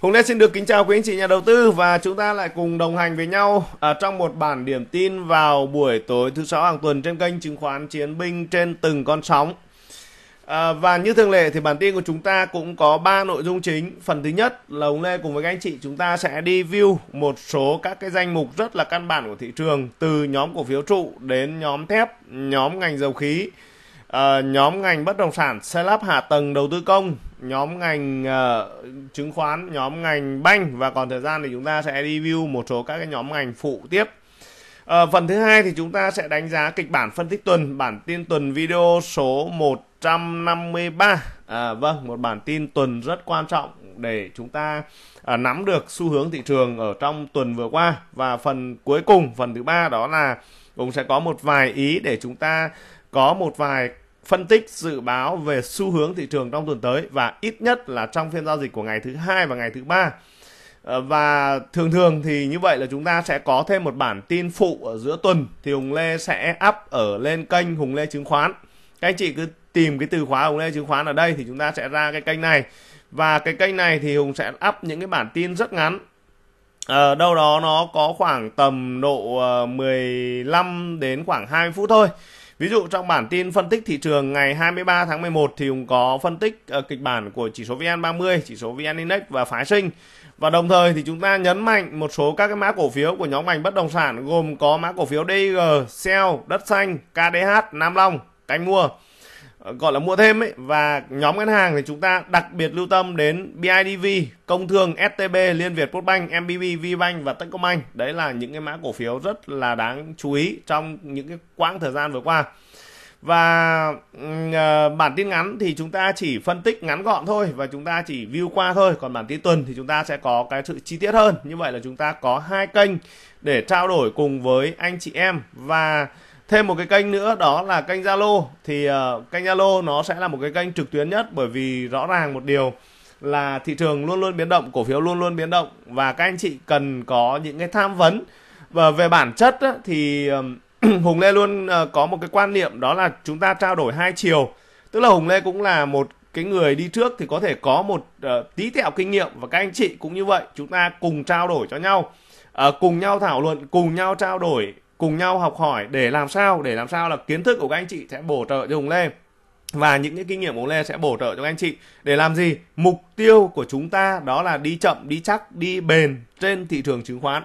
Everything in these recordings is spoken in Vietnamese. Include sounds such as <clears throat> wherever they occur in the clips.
Hùng Lê xin được kính chào quý anh chị nhà đầu tư và chúng ta lại cùng đồng hành với nhau ở à, trong một bản điểm tin vào buổi tối thứ sáu hàng tuần trên kênh chứng khoán Chiến binh trên từng con sóng. À, và như thường lệ thì bản tin của chúng ta cũng có 3 nội dung chính. Phần thứ nhất là Hùng Lê cùng với các anh chị chúng ta sẽ đi view một số các cái danh mục rất là căn bản của thị trường từ nhóm cổ phiếu trụ đến nhóm thép, nhóm ngành dầu khí À, nhóm ngành bất động sản, xây lắp hạ tầng đầu tư công, nhóm ngành uh, chứng khoán, nhóm ngành banh và còn thời gian thì chúng ta sẽ review một số các cái nhóm ngành phụ tiếp. À, phần thứ hai thì chúng ta sẽ đánh giá kịch bản phân tích tuần, bản tin tuần video số 153. À, vâng, một bản tin tuần rất quan trọng để chúng ta à, nắm được xu hướng thị trường ở trong tuần vừa qua và phần cuối cùng, phần thứ ba đó là cũng sẽ có một vài ý để chúng ta có một vài phân tích dự báo về xu hướng thị trường trong tuần tới và ít nhất là trong phiên giao dịch của ngày thứ hai và ngày thứ ba ờ, và thường thường thì như vậy là chúng ta sẽ có thêm một bản tin phụ ở giữa tuần thì Hùng Lê sẽ up ở lên kênh Hùng Lê chứng khoán. Các anh chị cứ tìm cái từ khóa Hùng Lê chứng khoán ở đây thì chúng ta sẽ ra cái kênh này và cái kênh này thì Hùng sẽ up những cái bản tin rất ngắn ở ờ, đâu đó nó có khoảng tầm độ 15 ờ, đến khoảng 20 phút thôi Ví dụ trong bản tin phân tích thị trường ngày 23 tháng 11 thì cũng có phân tích ờ, kịch bản của chỉ số VN30, chỉ số VN Index và phái sinh. Và đồng thời thì chúng ta nhấn mạnh một số các cái mã cổ phiếu của nhóm ngành bất động sản gồm có mã cổ phiếu DIG, Shell, Đất Xanh, KDH, Nam Long, cánh mua. Ờ, gọi là mua thêm ấy và nhóm ngân hàng thì chúng ta đặc biệt lưu tâm đến BIDV, Công Thương, STB, Liên Việt, Postbank, MBB, VBank và Techcombank. Đấy là những cái mã cổ phiếu rất là đáng chú ý trong những cái quãng thời gian vừa qua. Và uh, bản tin ngắn thì chúng ta chỉ phân tích ngắn gọn thôi và chúng ta chỉ view qua thôi, còn bản tin tuần thì chúng ta sẽ có cái sự chi tiết hơn. Như vậy là chúng ta có hai kênh để trao đổi cùng với anh chị em và thêm một cái kênh nữa đó là kênh Zalo thì ờ, kênh Zalo nó sẽ là một cái kênh trực tuyến nhất bởi vì rõ ràng một điều là thị trường luôn luôn biến động cổ phiếu luôn luôn biến động và các anh chị cần có những cái tham vấn và về bản chất thì <clears throat> Hùng Lê luôn ờ, có một cái quan niệm đó là chúng ta trao đổi hai chiều tức là Hùng Lê cũng là một cái người đi trước thì có thể có một ờ, tí tẹo kinh nghiệm và các anh chị cũng như vậy chúng ta cùng trao đổi cho nhau cùng nhau thảo luận cùng nhau trao đổi cùng nhau học hỏi để làm sao để làm sao là kiến thức của các anh chị sẽ bổ trợ cho hùng lê và những cái kinh nghiệm của Lê sẽ bổ trợ cho các anh chị để làm gì? Mục tiêu của chúng ta đó là đi chậm, đi chắc, đi bền trên thị trường chứng khoán.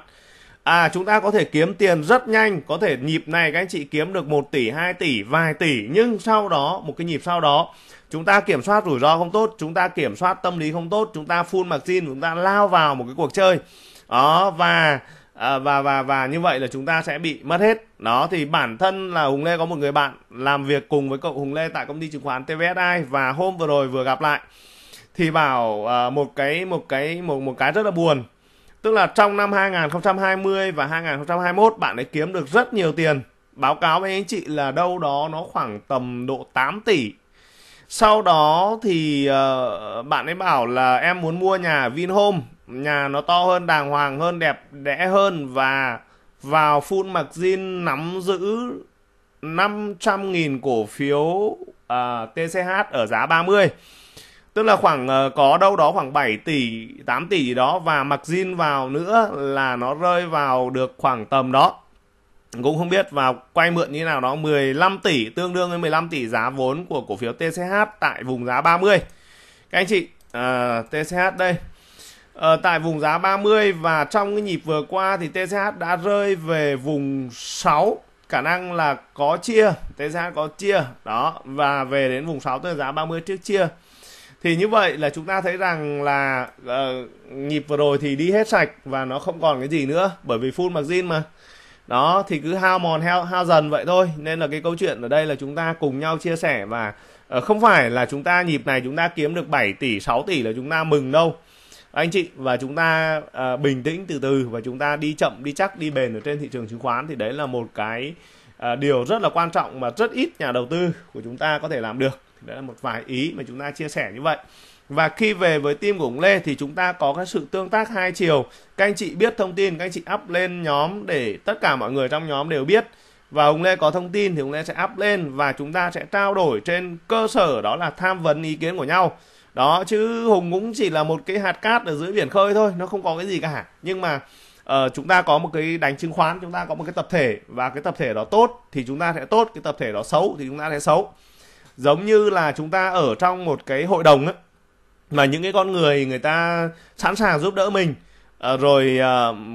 À chúng ta có thể kiếm tiền rất nhanh, có thể nhịp này các anh chị kiếm được 1 tỷ, 2 tỷ, vài tỷ nhưng sau đó một cái nhịp sau đó chúng ta kiểm soát rủi ro không tốt, chúng ta kiểm soát tâm lý không tốt, chúng ta full margin, chúng ta lao vào một cái cuộc chơi. Đó và à, và và và như vậy là chúng ta sẽ bị mất hết đó thì bản thân là Hùng Lê có một người bạn làm việc cùng với cậu Hùng Lê tại công ty chứng khoán TVSI và hôm vừa rồi vừa gặp lại thì bảo à, một cái một cái một một cái rất là buồn tức là trong năm 2020 và 2021 bạn ấy kiếm được rất nhiều tiền báo cáo với anh chị là đâu đó nó khoảng tầm độ 8 tỷ sau đó thì uh, bạn ấy bảo là em muốn mua nhà Vinhome nhà nó to hơn đàng hoàng hơn đẹp đẽ hơn và vào phun mặc nắm giữ 500.000 cổ phiếu uh, à, TCH ở giá 30 tức là khoảng uh, có đâu đó khoảng 7 tỷ 8 tỷ gì đó và mặc vào nữa là nó rơi vào được khoảng tầm đó cũng không biết vào quay mượn như nào đó 15 tỷ tương đương với 15 tỷ giá vốn của cổ phiếu TCH tại vùng giá 30 các anh chị uh, ờ, TCH đây Ờ, tại vùng giá 30 và trong cái nhịp vừa qua thì TCH đã rơi về vùng 6 khả năng là có chia TCH có chia đó và về đến vùng 6 tới giá 30 trước chia thì như vậy là chúng ta thấy rằng là uh, nhịp vừa rồi thì đi hết sạch và nó không còn cái gì nữa bởi vì full margin mà đó thì cứ hao mòn hao hao dần vậy thôi nên là cái câu chuyện ở đây là chúng ta cùng nhau chia sẻ và uh, không phải là chúng ta nhịp này chúng ta kiếm được 7 tỷ 6 tỷ là chúng ta mừng đâu anh chị và chúng ta à, bình tĩnh từ từ và chúng ta đi chậm đi chắc đi bền ở trên thị trường chứng khoán thì đấy là một cái à, điều rất là quan trọng mà rất ít nhà đầu tư của chúng ta có thể làm được thì đấy là một vài ý mà chúng ta chia sẻ như vậy và khi về với team của ông Lê thì chúng ta có cái sự tương tác hai chiều các anh chị biết thông tin các anh chị up lên nhóm để tất cả mọi người trong nhóm đều biết và ông Lê có thông tin thì ông Lê sẽ up lên và chúng ta sẽ trao đổi trên cơ sở đó là tham vấn ý kiến của nhau đó chứ hùng cũng chỉ là một cái hạt cát ở dưới biển khơi thôi nó không có cái gì cả nhưng mà uh, chúng ta có một cái đánh chứng khoán chúng ta có một cái tập thể và cái tập thể đó tốt thì chúng ta sẽ tốt cái tập thể đó xấu thì chúng ta sẽ xấu giống như là chúng ta ở trong một cái hội đồng ấy, mà những cái con người người ta sẵn sàng giúp đỡ mình uh, rồi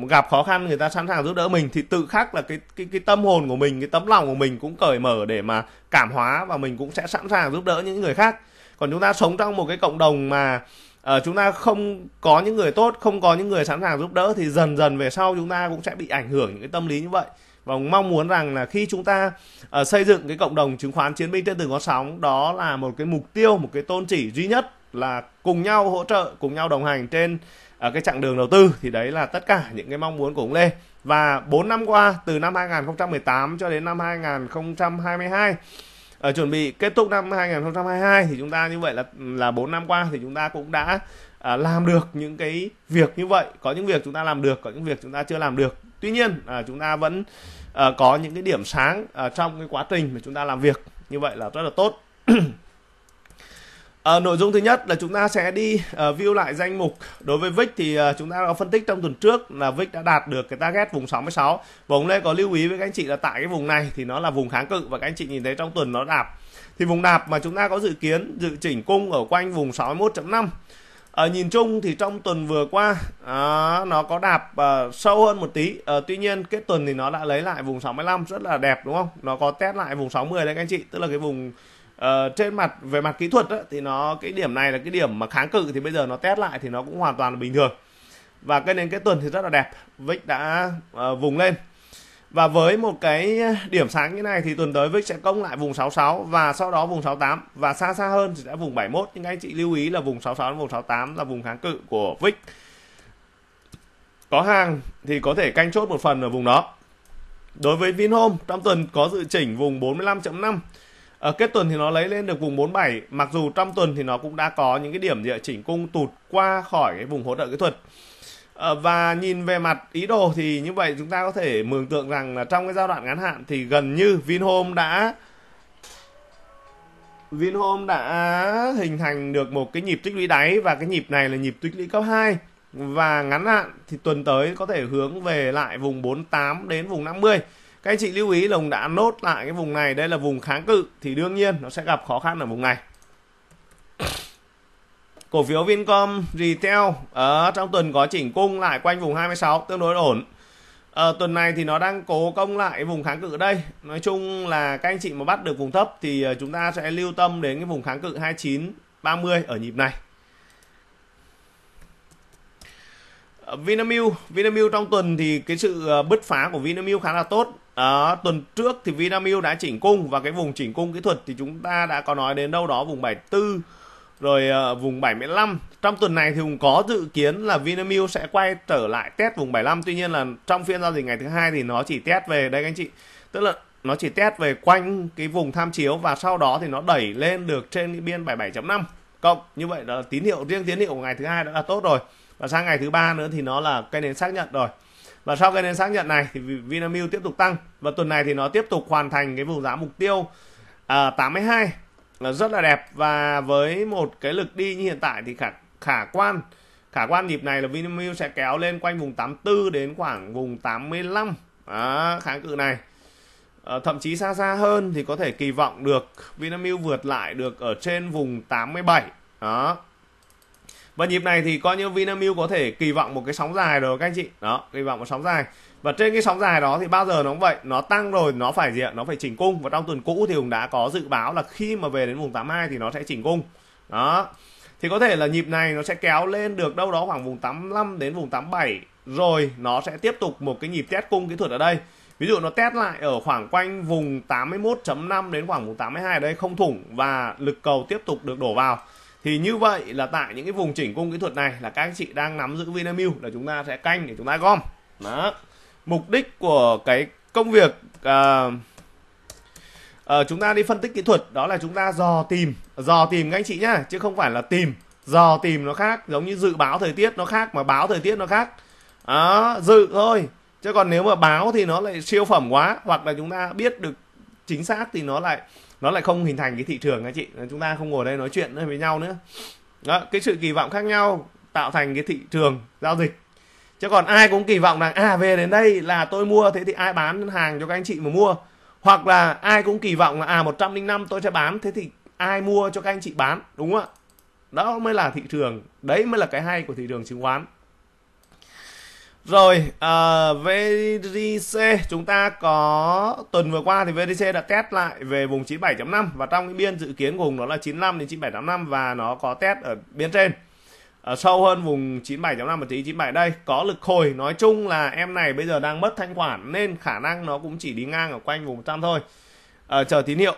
uh, gặp khó khăn người ta sẵn sàng giúp đỡ mình thì tự khắc là cái cái cái tâm hồn của mình cái tấm lòng của mình cũng cởi mở để mà cảm hóa và mình cũng sẽ sẵn sàng giúp đỡ những người khác còn chúng ta sống trong một cái cộng đồng mà uh, chúng ta không có những người tốt không có những người sẵn sàng giúp đỡ thì dần dần về sau chúng ta cũng sẽ bị ảnh hưởng những cái tâm lý như vậy và mong muốn rằng là khi chúng ta uh, xây dựng cái cộng đồng chứng khoán chiến binh trên từng con sóng đó là một cái mục tiêu một cái tôn chỉ duy nhất là cùng nhau hỗ trợ cùng nhau đồng hành trên uh, cái chặng đường đầu tư thì đấy là tất cả những cái mong muốn của ông Lê và 4 năm qua từ năm 2018 cho đến năm 2022 à, chuẩn bị kết thúc năm 2022 thì chúng ta như vậy là là 4 năm qua thì chúng ta cũng đã à, làm được những cái việc như vậy có những việc chúng ta làm được có những việc chúng ta chưa làm được tuy nhiên à, chúng ta vẫn à, có những cái điểm sáng à, trong cái quá trình mà chúng ta làm việc như vậy là rất là tốt <clears throat> À, nội dung thứ nhất là chúng ta sẽ đi uh, view lại danh mục đối với VIX thì uh, chúng ta đã phân tích trong tuần trước là VIX đã đạt được cái target vùng 66 và hôm nay có lưu ý với các anh chị là tại cái vùng này thì nó là vùng kháng cự và các anh chị nhìn thấy trong tuần nó đạp thì vùng đạp mà chúng ta có dự kiến dự chỉnh cung ở quanh vùng 61.5 ở nhìn chung thì trong tuần vừa qua à, nó có đạp à, sâu hơn một tí à, tuy nhiên kết tuần thì nó đã lấy lại vùng 65 rất là đẹp đúng không nó có test lại vùng 60 đấy các anh chị tức là cái vùng uh, trên mặt về mặt kỹ thuật á, thì nó cái điểm này là cái điểm mà kháng cự thì bây giờ nó test lại thì nó cũng hoàn toàn là bình thường và cái nền cái tuần thì rất là đẹp vích đã uh, vùng lên và với một cái điểm sáng như này thì tuần tới VIX sẽ công lại vùng 66 và sau đó vùng 68 và xa xa hơn thì sẽ vùng 71 nhưng anh chị lưu ý là vùng 66 vùng 68 là vùng kháng cự của VIX. Có hàng thì có thể canh chốt một phần ở vùng đó. Đối với Vinhome trong tuần có dự chỉnh vùng 45.5 ở ờ, kết tuần thì nó lấy lên được vùng 47 mặc dù trong tuần thì nó cũng đã có những cái điểm gì chỉnh cung tụt qua khỏi cái vùng hỗ trợ kỹ thuật ờ, và nhìn về mặt ý đồ thì như vậy chúng ta có thể mường tượng rằng là trong cái giai đoạn ngắn hạn thì gần như Vinhome đã Vinhome đã hình thành được một cái nhịp tích lũy đáy và cái nhịp này là nhịp tích lũy cấp 2 và ngắn hạn thì tuần tới có thể hướng về lại vùng 48 đến vùng 50 các anh chị lưu ý là hùng đã nốt lại cái vùng này đây là vùng kháng cự thì đương nhiên nó sẽ gặp khó khăn ở vùng này cổ phiếu Vincom Retail ở ờ, trong tuần có chỉnh cung lại quanh vùng 26 tương đối ổn à, tuần này thì nó đang cố công lại vùng kháng cự ở đây nói chung là các anh chị mà bắt được vùng thấp thì ờ, chúng ta sẽ lưu tâm đến cái vùng kháng cự 29 30 ở nhịp này Vinamilk, Vinamilk trong tuần thì cái sự bứt phá của Vinamilk khá là tốt đó, ờ, tuần trước thì Vinamilk đã chỉnh cung và cái vùng chỉnh cung kỹ thuật thì chúng ta đã có nói đến đâu đó vùng 74 rồi uh, vùng 75. Trong tuần này thì cũng có dự kiến là Vinamilk sẽ quay trở lại test vùng 75. Tuy nhiên là trong phiên giao dịch ngày thứ hai thì nó chỉ test về đây các anh chị. Tức là nó chỉ test về quanh cái vùng tham chiếu và sau đó thì nó đẩy lên được trên cái biên 77.5 cộng như vậy đó là tín hiệu riêng tín hiệu của ngày thứ hai đã là tốt rồi và sang ngày thứ ba nữa thì nó là cây nến xác nhận rồi và sau cái nến xác nhận này thì Vinamilk tiếp tục tăng và tuần này thì nó tiếp tục hoàn thành cái vùng giá mục tiêu à, 82 là rất là đẹp và với một cái lực đi như hiện tại thì khả khả quan khả quan nhịp này là Vinamilk sẽ kéo lên quanh vùng 84 đến khoảng vùng 85 à, kháng cự này à, thậm chí xa xa hơn thì có thể kỳ vọng được Vinamilk vượt lại được ở trên vùng 87 đó và nhịp này thì coi như Vinamilk có thể kỳ vọng một cái sóng dài rồi các anh chị đó kỳ vọng một sóng dài và trên cái sóng dài đó thì bao giờ nó cũng vậy nó tăng rồi nó phải diện nó phải chỉnh cung và trong tuần cũ thì cũng đã có dự báo là khi mà về đến vùng 82 thì nó sẽ chỉnh cung đó thì có thể là nhịp này nó sẽ kéo lên được đâu đó khoảng vùng 85 đến vùng 87 rồi nó sẽ tiếp tục một cái nhịp test cung kỹ thuật ở đây ví dụ nó test lại ở khoảng quanh vùng 81.5 đến khoảng vùng 82 ở đây không thủng và lực cầu tiếp tục được đổ vào thì như vậy là tại những cái vùng chỉnh cung kỹ thuật này là các anh chị đang nắm giữ Vinamilk là chúng ta sẽ canh để chúng ta gom đó mục đích của cái công việc uh, uh, chúng ta đi phân tích kỹ thuật đó là chúng ta dò tìm dò tìm các anh chị nhá chứ không phải là tìm dò tìm nó khác giống như dự báo thời tiết nó khác mà báo thời tiết nó khác đó, dự thôi chứ còn nếu mà báo thì nó lại siêu phẩm quá hoặc là chúng ta biết được chính xác thì nó lại nó lại không hình thành cái thị trường anh chị chúng ta không ngồi đây nói chuyện với nhau nữa đó cái sự kỳ vọng khác nhau tạo thành cái thị trường giao dịch chứ còn ai cũng kỳ vọng rằng à về đến đây là tôi mua thế thì ai bán hàng cho các anh chị mà mua hoặc là ai cũng kỳ vọng là à 105 tôi sẽ bán thế thì ai mua cho các anh chị bán đúng không ạ đó mới là thị trường đấy mới là cái hay của thị trường chứng khoán rồi, uh, à, VDC chúng ta có tuần vừa qua thì VDC đã test lại về vùng 97.5 và trong cái biên dự kiến của vùng đó là 95 đến 97.5 và nó có test ở biên trên. Ở à, sâu hơn vùng 97.5 một tí 97 đây, có lực hồi. Nói chung là em này bây giờ đang mất thanh khoản nên khả năng nó cũng chỉ đi ngang ở quanh vùng trăm thôi. Uh, chờ tín hiệu.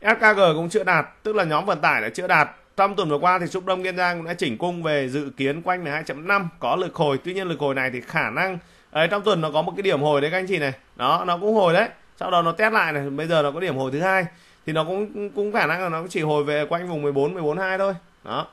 SKG cũng chưa đạt, tức là nhóm vận tải đã chưa đạt trong tuần vừa qua thì Súc Đông Kiên Giang đã chỉnh cung về dự kiến quanh 12.5 có lực hồi. Tuy nhiên lực hồi này thì khả năng ấy, trong tuần nó có một cái điểm hồi đấy các anh chị này. Đó, nó cũng hồi đấy. Sau đó nó test lại này, bây giờ nó có điểm hồi thứ hai thì nó cũng cũng khả năng là nó chỉ hồi về quanh vùng 14 142 thôi. Đó.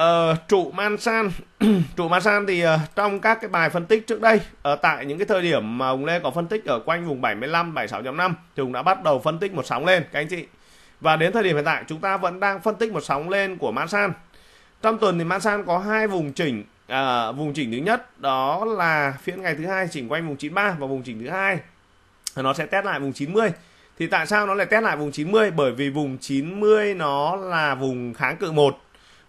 Uh, trụ Mansan <clears throat> trụ san thì uh, trong các cái bài phân tích trước đây ở ờ, uh, tại những cái thời điểm mà ông Lê có phân tích ở quanh vùng 75 76.5 thì cũng đã bắt đầu phân tích một sóng lên các anh chị và đến thời điểm hiện tại chúng ta vẫn đang phân tích một sóng lên của san trong tuần thì san có hai vùng chỉnh à, vùng chỉnh thứ nhất đó là phiên ngày thứ hai chỉnh quanh vùng 93 và vùng chỉnh thứ hai nó sẽ test lại vùng 90 thì tại sao nó lại test lại vùng 90 bởi vì vùng 90 nó là vùng kháng cự một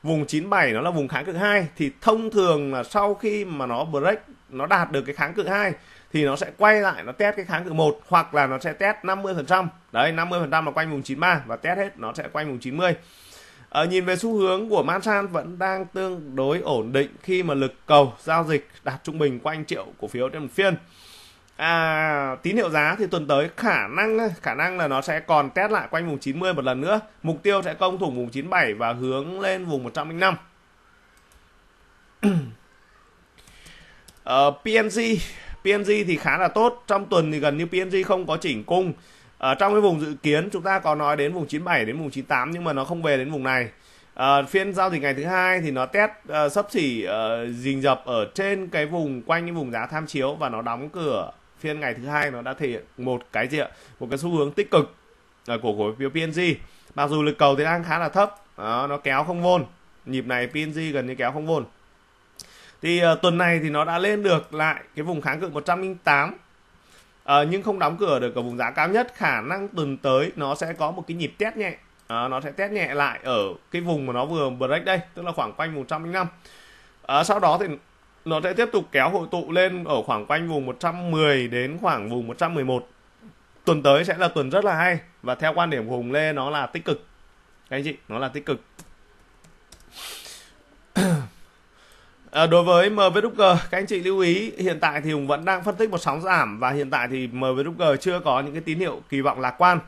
vùng 97 nó là vùng kháng cự 2 thì thông thường là sau khi mà nó break nó đạt được cái kháng cự 2 thì nó sẽ quay lại nó test cái kháng cự 1 hoặc là nó sẽ test 50%. Đấy 50% là quanh vùng 93 và test hết nó sẽ quanh vùng 90. Ở ờ, nhìn về xu hướng của Mansan vẫn đang tương đối ổn định khi mà lực cầu giao dịch đạt trung bình quanh triệu cổ phiếu trên một phiên à, tín hiệu giá thì tuần tới khả năng khả năng là nó sẽ còn test lại quanh vùng 90 một lần nữa mục tiêu sẽ công thủ vùng 97 và hướng lên vùng 105 uh, PNG PNG thì khá là tốt trong tuần thì gần như PNG không có chỉnh cung ở ờ, trong cái vùng dự kiến chúng ta có nói đến vùng 97 đến vùng 98 nhưng mà nó không về đến vùng này Uh, phiên giao dịch ngày thứ hai thì nó test uh, sấp xỉ uh, dình dập ở trên cái vùng quanh cái vùng giá tham chiếu và nó đóng cửa phiên ngày thứ hai nó đã thể hiện một cái gì ạ một cái xu hướng tích cực à, của cổ phiếu PNG mặc dù lực cầu thì đang khá là thấp đó, nó kéo không vôn nhịp này PNG gần như kéo không vôn thì uh, tuần này thì nó đã lên được lại cái vùng kháng cự 108 uh, ờ, nhưng không đóng cửa được ở vùng giá cao nhất khả năng tuần tới nó sẽ có một cái nhịp test nhẹ uh, nó sẽ test nhẹ lại ở cái vùng mà nó vừa break đây tức là khoảng quanh 105 uh, ờ, sau đó thì nó sẽ tiếp tục kéo hội tụ lên ở khoảng quanh vùng 110 đến khoảng vùng 111 tuần tới sẽ là tuần rất là hay và theo quan điểm của Hùng Lê nó là tích cực các anh chị nó là tích cực <clears throat> à, đối với MVG các anh chị lưu ý hiện tại thì Hùng vẫn đang phân tích một sóng giảm và hiện tại thì MVG chưa có những cái tín hiệu kỳ vọng lạc quan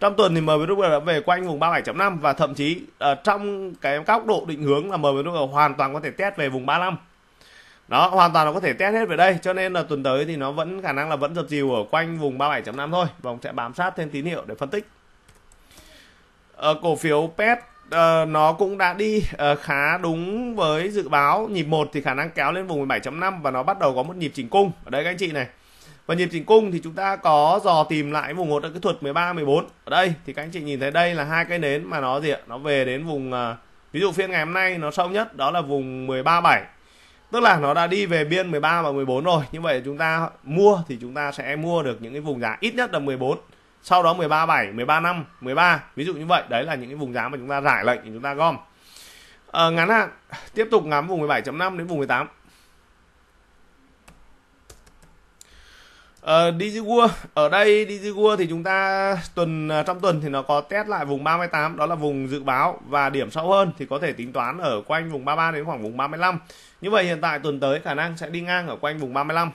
trong tuần thì MVG đã về quanh vùng 37.5 và thậm chí uh, trong cái góc độ định hướng là MVG hoàn toàn có thể test về vùng 35 đó hoàn toàn nó có thể test hết về đây cho nên là tuần tới thì nó vẫn khả năng là vẫn giật dìu ở quanh vùng 37.5 thôi và sẽ bám sát thêm tín hiệu để phân tích ở ờ, cổ phiếu pet Uh, ờ, nó cũng đã đi uh, khá đúng với dự báo nhịp 1 thì khả năng kéo lên vùng 17.5 và nó bắt đầu có một nhịp chỉnh cung ở đây các anh chị này và nhịp chỉnh cung thì chúng ta có dò tìm lại vùng hỗ trợ kỹ thuật 13 14 ở đây thì các anh chị nhìn thấy đây là hai cái nến mà nó gì ạ nó về đến vùng uh, ví dụ phiên ngày hôm nay nó sâu nhất đó là vùng 13 7 tức là nó đã đi về biên 13 và 14 rồi như vậy chúng ta mua thì chúng ta sẽ mua được những cái vùng giá ít nhất là 14 sau đó 13 7 13 5 13 ví dụ như vậy đấy là những cái vùng giá mà chúng ta giải lệnh thì chúng ta gom à, ngắn hạn tiếp tục ngắm vùng 17.5 đến vùng 18 Uh, ờ, DigiWorld ở đây DigiWorld thì chúng ta tuần uh, trong tuần thì nó có test lại vùng 38 đó là vùng dự báo và điểm sâu hơn thì có thể tính toán ở quanh vùng 33 đến khoảng vùng 35 như vậy hiện tại tuần tới khả năng sẽ đi ngang ở quanh vùng 35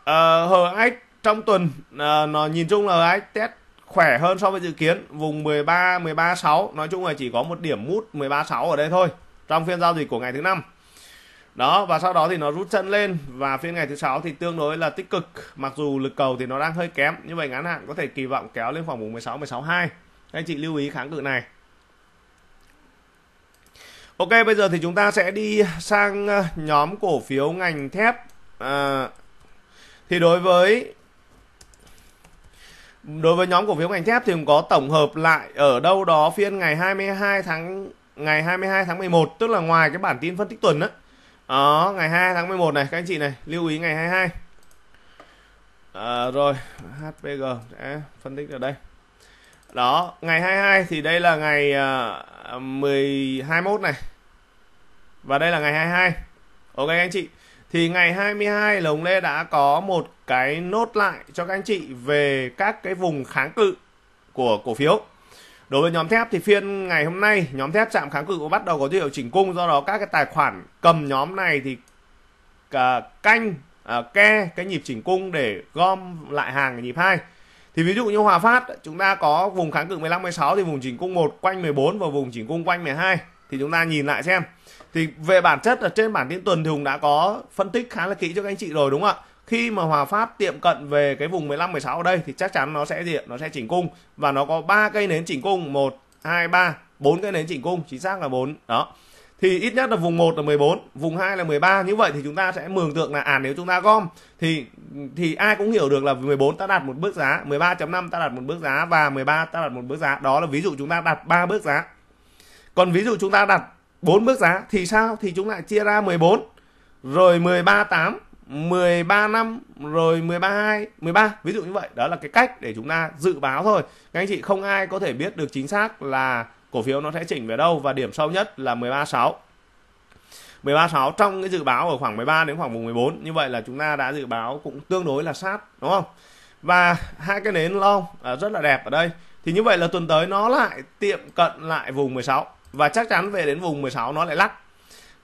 uh, HX trong tuần uh, nó nhìn chung là HX test khỏe hơn so với dự kiến vùng 13 13 6 nói chung là chỉ có một điểm mút 13 6 ở đây thôi trong phiên giao dịch của ngày thứ năm đó và sau đó thì nó rút chân lên và phiên ngày thứ sáu thì tương đối là tích cực mặc dù lực cầu thì nó đang hơi kém như vậy ngắn hạn có thể kỳ vọng kéo lên khoảng vùng 16 16 2 các anh chị lưu ý kháng cự này Ok bây giờ thì chúng ta sẽ đi sang ờ, nhóm cổ phiếu ngành thép à, thì đối với đối với nhóm cổ phiếu ngành thép thì cũng có tổng hợp lại ở đâu đó phiên ngày 22 tháng ngày 22 tháng 11 tức là ngoài cái bản tin phân tích tuần đó đó ờ, ngày 2 tháng 11 này các anh chị này lưu ý ngày 22 à, ờ, rồi HPG sẽ phân tích ở đây đó ngày 22 thì đây là ngày uh, 10 21 này và đây là ngày 22 ok anh chị thì ngày 22 lồng lê đã có một cái nốt lại cho các anh chị về các cái vùng kháng cự của cổ phiếu Đối với nhóm thép thì phiên ngày hôm nay nhóm thép chạm kháng cự có bắt đầu có dấu hiệu chỉnh cung do đó các cái tài khoản cầm nhóm này thì uh, canh uh, ke cái nhịp chỉnh cung để gom lại hàng nhịp hai thì ví dụ như Hòa Phát chúng ta có vùng kháng cự 15 16 thì vùng chỉnh cung 1 quanh 14 và vùng chỉnh cung quanh 12 thì chúng ta nhìn lại xem thì về bản chất là trên bản tin tuần thì Hùng đã có phân tích khá là kỹ cho các anh chị rồi đúng không ạ khi mà Hòa Phát tiệm cận về cái vùng 15 16 ở đây thì chắc chắn nó sẽ gì nó sẽ chỉnh cung và nó có ba cây nến chỉnh cung 1 2 3 bốn cây nến chỉnh cung chính xác là 4 đó thì ít nhất là vùng 1 là 14, vùng 2 là 13. Như vậy thì chúng ta sẽ mường tượng là à nếu chúng ta gom thì thì ai cũng hiểu được là 14 ta đặt một bước giá, 13.5 ta đặt một bước giá và 13 ta đặt một bước giá. Đó là ví dụ chúng ta đặt ba bước giá. Còn ví dụ chúng ta đặt bốn bước giá thì sao? Thì chúng lại chia ra 14 rồi 13 8 13 năm rồi 13 2, 13 ví dụ như vậy đó là cái cách để chúng ta dự báo thôi các anh chị không ai có thể biết được chính xác là cổ phiếu nó sẽ chỉnh về đâu và điểm sâu nhất là 13 6 13 6 trong cái dự báo ở khoảng 13 đến khoảng vùng 14 như vậy là chúng ta đã dự báo cũng tương đối là sát đúng không và hai cái nến long à, rất là đẹp ở đây thì như vậy là tuần tới nó lại tiệm cận lại vùng 16 và chắc chắn về đến vùng 16 nó lại lắc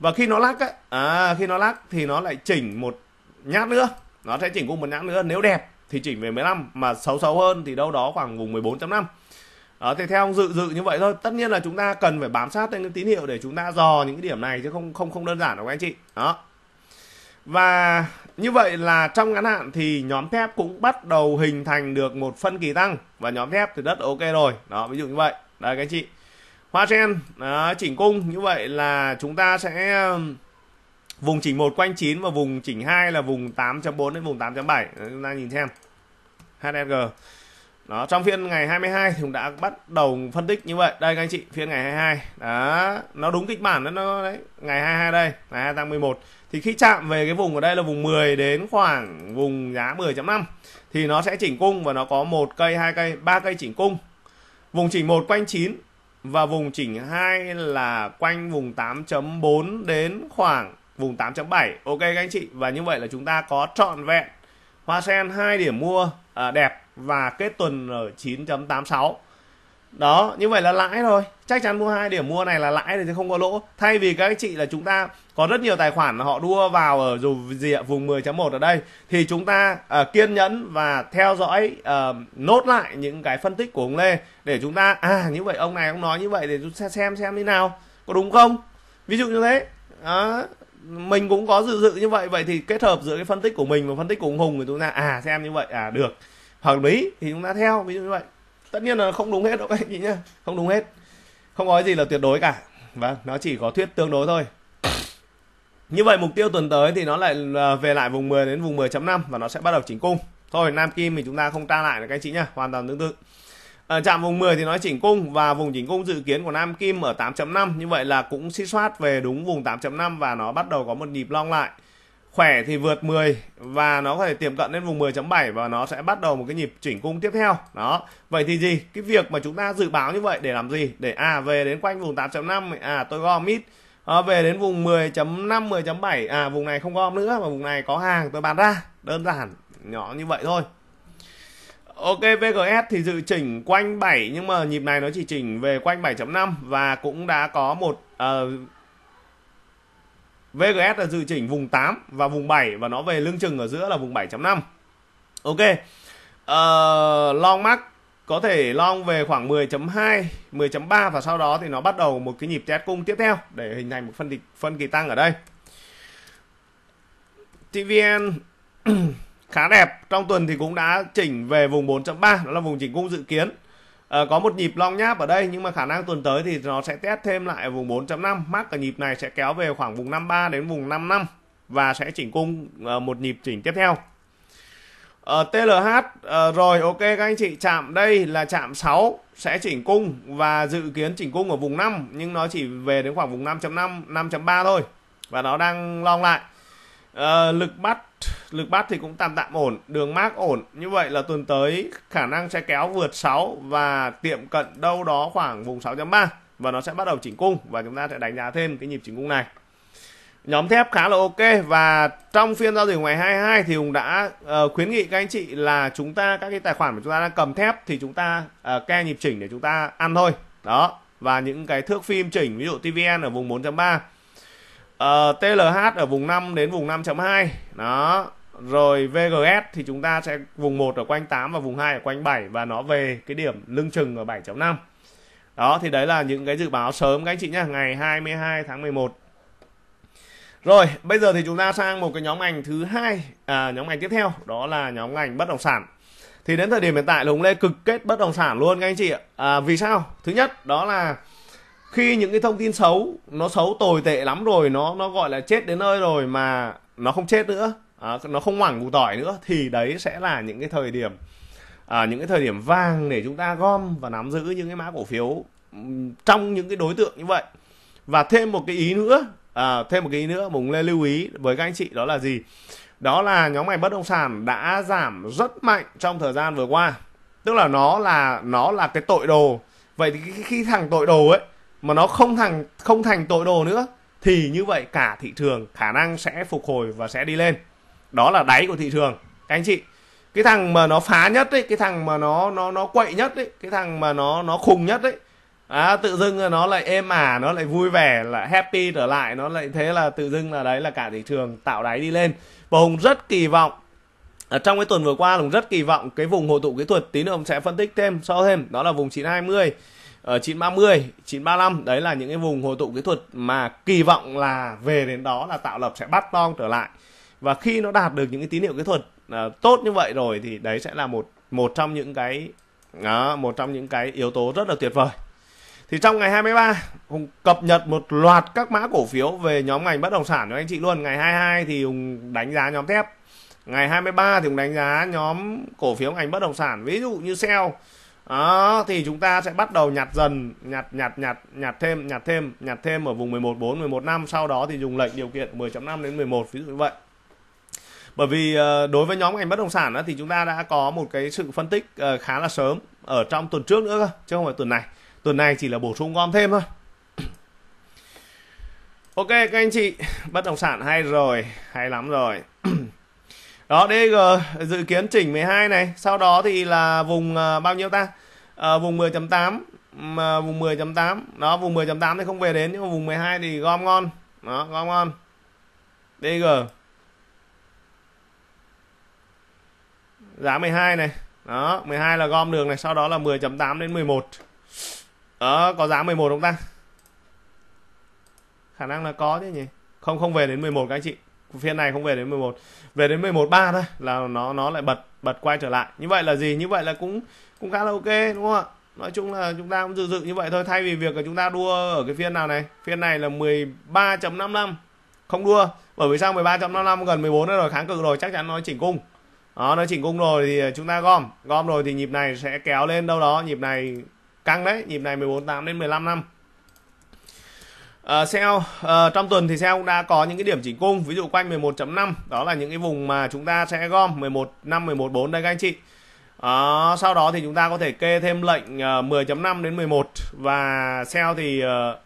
và khi nó lắc á, à, khi nó lắc thì nó lại chỉnh một nhát nữa nó sẽ chỉnh cung một nhát nữa nếu đẹp thì chỉnh về 15 mà xấu xấu hơn thì đâu đó khoảng vùng 14.5 đó, thì theo ông dự dự như vậy thôi tất nhiên là chúng ta cần phải bám sát lên cái tín hiệu để chúng ta dò những cái điểm này chứ không không không đơn giản đâu các anh chị đó và như vậy là trong ngắn hạn thì nhóm thép cũng bắt đầu hình thành được một phân kỳ tăng và nhóm thép thì rất ok rồi đó ví dụ như vậy đây các anh chị hoa sen chỉnh cung như vậy là chúng ta sẽ vùng chỉnh một quanh 9 và vùng chỉnh 2 là vùng 8.4 đến vùng 8.7 chúng ta nhìn xem HSG đó trong phiên ngày 22 thì cũng đã bắt đầu phân tích như vậy đây các anh chị phiên ngày 22 đó nó đúng kịch bản đó nó đấy ngày 22 đây ngày 2 tháng 11 thì khi chạm về cái vùng ở đây là vùng 10 đến khoảng vùng giá 10.5 thì nó sẽ chỉnh cung và nó có một cây hai cây ba cây chỉnh cung vùng chỉnh một quanh 9 và vùng chỉnh 2 là quanh vùng 8.4 đến khoảng vùng 8.7 ok các anh chị và như vậy là chúng ta có trọn vẹn hoa sen hai điểm mua à, đẹp và kết tuần ở 9.86 đó như vậy là lãi rồi chắc chắn mua hai điểm mua này là lãi thì không có lỗ thay vì các anh chị là chúng ta có rất nhiều tài khoản họ đua vào ở dù gì ạ vùng 10.1 ở đây thì chúng ta uh, kiên nhẫn và theo dõi uh, nốt lại những cái phân tích của ông Lê để chúng ta à như vậy ông này ông nói như vậy để chúng ta xem xem như nào có đúng không ví dụ như thế đó mình cũng có dự dự như vậy vậy thì kết hợp giữa cái phân tích của mình và phân tích của ông hùng thì chúng ta à xem như vậy à được hợp lý thì chúng ta theo ví dụ như vậy tất nhiên là không đúng hết đâu các anh chị nhá không đúng hết không có gì là tuyệt đối cả và vâng, nó chỉ có thuyết tương đối thôi như vậy mục tiêu tuần tới thì nó lại về lại vùng 10 đến vùng 10.5 và nó sẽ bắt đầu chỉnh cung thôi nam kim thì chúng ta không tra lại được các anh chị nhá hoàn toàn tương tự ở ờ, chạm vùng 10 thì nói chỉnh cung và vùng chỉnh cung dự kiến của Nam Kim ở 8.5 như vậy là cũng xích soát về đúng vùng 8.5 và nó bắt đầu có một nhịp long lại khỏe thì vượt 10 và nó có thể tiềm cận đến vùng 10.7 và nó sẽ bắt đầu một cái nhịp chỉnh cung tiếp theo đó vậy thì gì cái việc mà chúng ta dự báo như vậy để làm gì để à về đến quanh vùng 8.5 à tôi gom ít à, về đến vùng 10.5 10.7 à vùng này không gom nữa mà vùng này có hàng tôi bán ra đơn giản nhỏ như vậy thôi Ok VGS thì dự chỉnh quanh 7 nhưng mà nhịp này nó chỉ chỉnh về quanh 7.5 và cũng đã có một uh, ờ, VGS là dự chỉnh vùng 8 và vùng 7 và nó về lưng chừng ở giữa là vùng 7.5. Ok. Uh, long max có thể long về khoảng 10.2, 10.3 và sau đó thì nó bắt đầu một cái nhịp test cung tiếp theo để hình thành một phân kỳ, phân kỳ tăng ở đây. TVN khá đẹp trong tuần thì cũng đã chỉnh về vùng 4.3 đó là vùng chỉnh cung dự kiến à, có một nhịp long nháp ở đây nhưng mà khả năng tuần tới thì nó sẽ test thêm lại vùng 4.5 mắc ở nhịp này sẽ kéo về khoảng vùng 53 đến vùng 55 và sẽ chỉnh cung ờ, một nhịp chỉnh tiếp theo ở ờ, TLH à, rồi ok các anh chị chạm đây là chạm 6 sẽ chỉnh cung và dự kiến chỉnh cung ở vùng 5 nhưng nó chỉ về đến khoảng vùng 5.5 5.3 thôi và nó đang long lại à, lực bắt lực bắt thì cũng tạm tạm ổn đường mác ổn như vậy là tuần tới khả năng sẽ kéo vượt 6 và tiệm cận đâu đó khoảng vùng 6.3 và nó sẽ bắt đầu chỉnh cung và chúng ta sẽ đánh giá thêm cái nhịp chỉnh cung này nhóm thép khá là ok và trong phiên giao dịch ngày 22 thì Hùng đã uh, khuyến nghị các anh chị là chúng ta các cái tài khoản mà chúng ta đang cầm thép thì chúng ta uh, ke nhịp chỉnh để chúng ta ăn thôi đó và những cái thước phim chỉnh ví dụ TVN ở vùng 4.3 uh, TLH ở vùng 5 đến vùng 5.2 đó rồi VGS thì chúng ta sẽ vùng 1 ở quanh 8 và vùng 2 ở quanh 7 và nó về cái điểm lưng chừng ở 7.5 đó thì đấy là những cái dự báo sớm các anh chị nhé ngày 22 tháng 11 rồi bây giờ thì chúng ta sang một cái nhóm ngành thứ hai à, nhóm ngành tiếp theo đó là nhóm ngành bất động sản thì đến thời điểm hiện tại là Hùng Lê cực kết bất động sản luôn các anh chị ạ à, vì sao thứ nhất đó là khi những cái thông tin xấu nó xấu tồi tệ lắm rồi nó nó gọi là chết đến nơi rồi mà nó không chết nữa à, nó không ngoảnh củ tỏi nữa thì đấy sẽ là những cái thời điểm à, những cái thời điểm vàng để chúng ta gom và nắm giữ những cái mã cổ phiếu trong những cái đối tượng như vậy và thêm một cái ý nữa à, thêm một cái ý nữa mùng lên lưu ý với các anh chị đó là gì đó là nhóm ngành bất động sản đã giảm rất mạnh trong thời gian vừa qua tức là nó là nó là cái tội đồ vậy thì khi, khi thằng tội đồ ấy mà nó không thành không thành tội đồ nữa thì như vậy cả thị trường khả năng sẽ phục hồi và sẽ đi lên đó là đáy của thị trường các anh chị cái thằng mà nó phá nhất ấy cái thằng mà nó nó nó quậy nhất ấy cái thằng mà nó nó khùng nhất ấy à, tự dưng nó lại êm ả à, nó lại vui vẻ là happy trở lại nó lại thế là tự dưng là đấy là cả thị trường tạo đáy đi lên và hùng rất kỳ vọng ở à, trong cái tuần vừa qua hùng rất kỳ vọng cái vùng hội tụ kỹ thuật tí nữa ông sẽ phân tích thêm sau thêm đó là vùng 920 ở 930, 935 đấy là những cái vùng hồi tụ kỹ thuật mà kỳ vọng là về đến đó là tạo lập sẽ bắt long trở lại và khi nó đạt được những cái tín hiệu kỹ thuật à, tốt như vậy rồi thì đấy sẽ là một một trong những cái đó, à, một trong những cái yếu tố rất là tuyệt vời thì trong ngày 23 Hùng cập nhật một loạt các mã cổ phiếu về nhóm ngành bất động sản cho anh chị luôn ngày 22 thì Hùng đánh giá nhóm thép ngày 23 thì Hùng đánh giá nhóm cổ phiếu ngành bất động sản ví dụ như sell đó, thì chúng ta sẽ bắt đầu nhặt dần nhặt nhặt nhặt nhặt thêm nhặt thêm nhặt thêm ở vùng 11 4 11 5 sau đó thì dùng lệnh điều kiện 10.5 đến 11 ví dụ như vậy bởi vì ờ, đối với nhóm ngành bất động sản thì chúng ta đã có một cái sự phân tích ờ, khá là sớm ở trong tuần trước nữa chứ không phải tuần này tuần này chỉ là bổ sung gom thêm thôi <clears throat> ok các anh chị bất động sản hay rồi hay lắm rồi <clears throat> đó DG dự kiến chỉnh 12 này sau đó thì là vùng ờ, bao nhiêu ta à, vùng 10.8 mà vùng 10.8 đó vùng 10.8 thì không về đến nhưng mà vùng 12 thì gom ngon đó gom ngon DG giá 12 này đó 12 là gom đường này sau đó là 10.8 đến 11 đó có giá 11 không ta khả năng là có chứ nhỉ không không về đến 11 các anh chị phiên này không về đến 11 về đến 11 3 thôi là nó nó lại bật bật quay trở lại như vậy là gì như vậy là cũng cũng khá là ok đúng không ạ nói chung là chúng ta cũng dự dự như vậy thôi thay vì việc là chúng ta đua ở cái phiên nào này phiên này là 13.55 không đua bởi vì sao 13.55 gần 14 rồi kháng cự rồi chắc chắn nó chỉnh cung đó nó chỉnh cung rồi thì chúng ta gom gom rồi thì nhịp này sẽ kéo lên đâu đó nhịp này căng đấy nhịp này 14 8 đến 15 năm Uh, ờ, sell uh, ờ, trong tuần thì sell cũng đã có những cái điểm chỉnh cung ví dụ quanh 11.5 đó là những cái vùng mà chúng ta sẽ gom 11 5 11 4 đây các anh chị uh, sau đó thì chúng ta có thể kê thêm lệnh uh, ờ, 10.5 đến 11 và sell thì uh,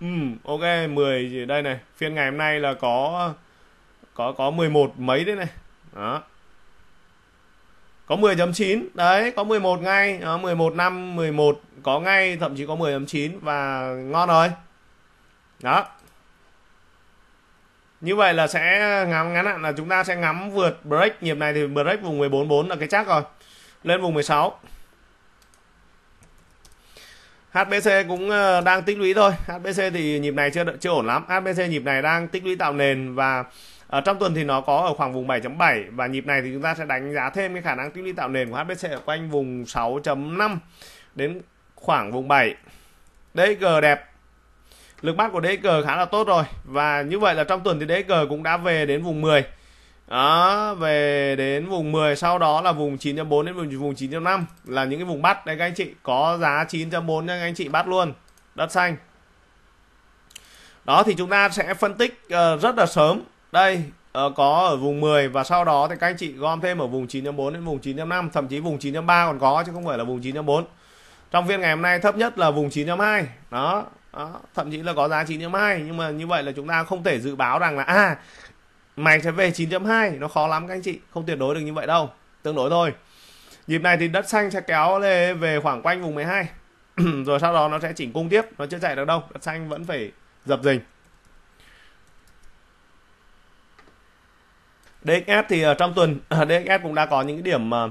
um, ok 10 đây này phiên ngày hôm nay là có có có 11 mấy đấy này đó có 10.9 đấy có 11 ngay đó, ờ, 11 năm 11 có ngay thậm chí có 10.9 và ngon rồi đó như vậy là sẽ ngắm ngắn hạn là chúng ta sẽ ngắm vượt break nhịp này thì break vùng 14.4 là cái chắc rồi lên vùng 16 HBC cũng ờ, đang tích lũy thôi HBC thì nhịp này chưa chưa ổn lắm HBC nhịp này đang tích lũy tạo nền và ở ờ, trong tuần thì nó có ở khoảng vùng 7.7 và nhịp này thì chúng ta sẽ đánh giá thêm cái khả năng tích lũy tạo nền của HBC ở quanh vùng 6.5 đến khoảng vùng 7 DG đẹp lực bắt của DG khá là tốt rồi và như vậy là trong tuần thì DG cũng đã về đến vùng 10 đó, về đến vùng 10 sau đó là vùng 9.4 đến vùng vùng 9.5 là những cái vùng bắt đấy các anh chị có giá 9.4 nha các anh chị bắt luôn đất xanh đó thì chúng ta sẽ phân tích uh, rất là sớm đây ờ, có ở vùng 10 và sau đó thì các anh chị gom thêm ở vùng 9.4 đến vùng 9.5 thậm chí vùng 9.3 còn có chứ không phải là vùng 9.4 trong phiên ngày hôm nay thấp nhất là vùng 9.2 đó, đó thậm chí là có giá 9.2 nhưng mà như vậy là chúng ta không thể dự báo rằng là à mày sẽ về 9.2 nó khó lắm các anh chị không tuyệt đối được như vậy đâu tương đối thôi nhịp này thì đất xanh sẽ kéo lên về khoảng quanh vùng 12 <clears throat> rồi sau đó nó sẽ chỉnh cung tiếp nó chưa chạy được đâu đất xanh vẫn phải dập dình DXS thì ờ, trong tuần uh, ờ, DXS cũng đã có những cái điểm uh,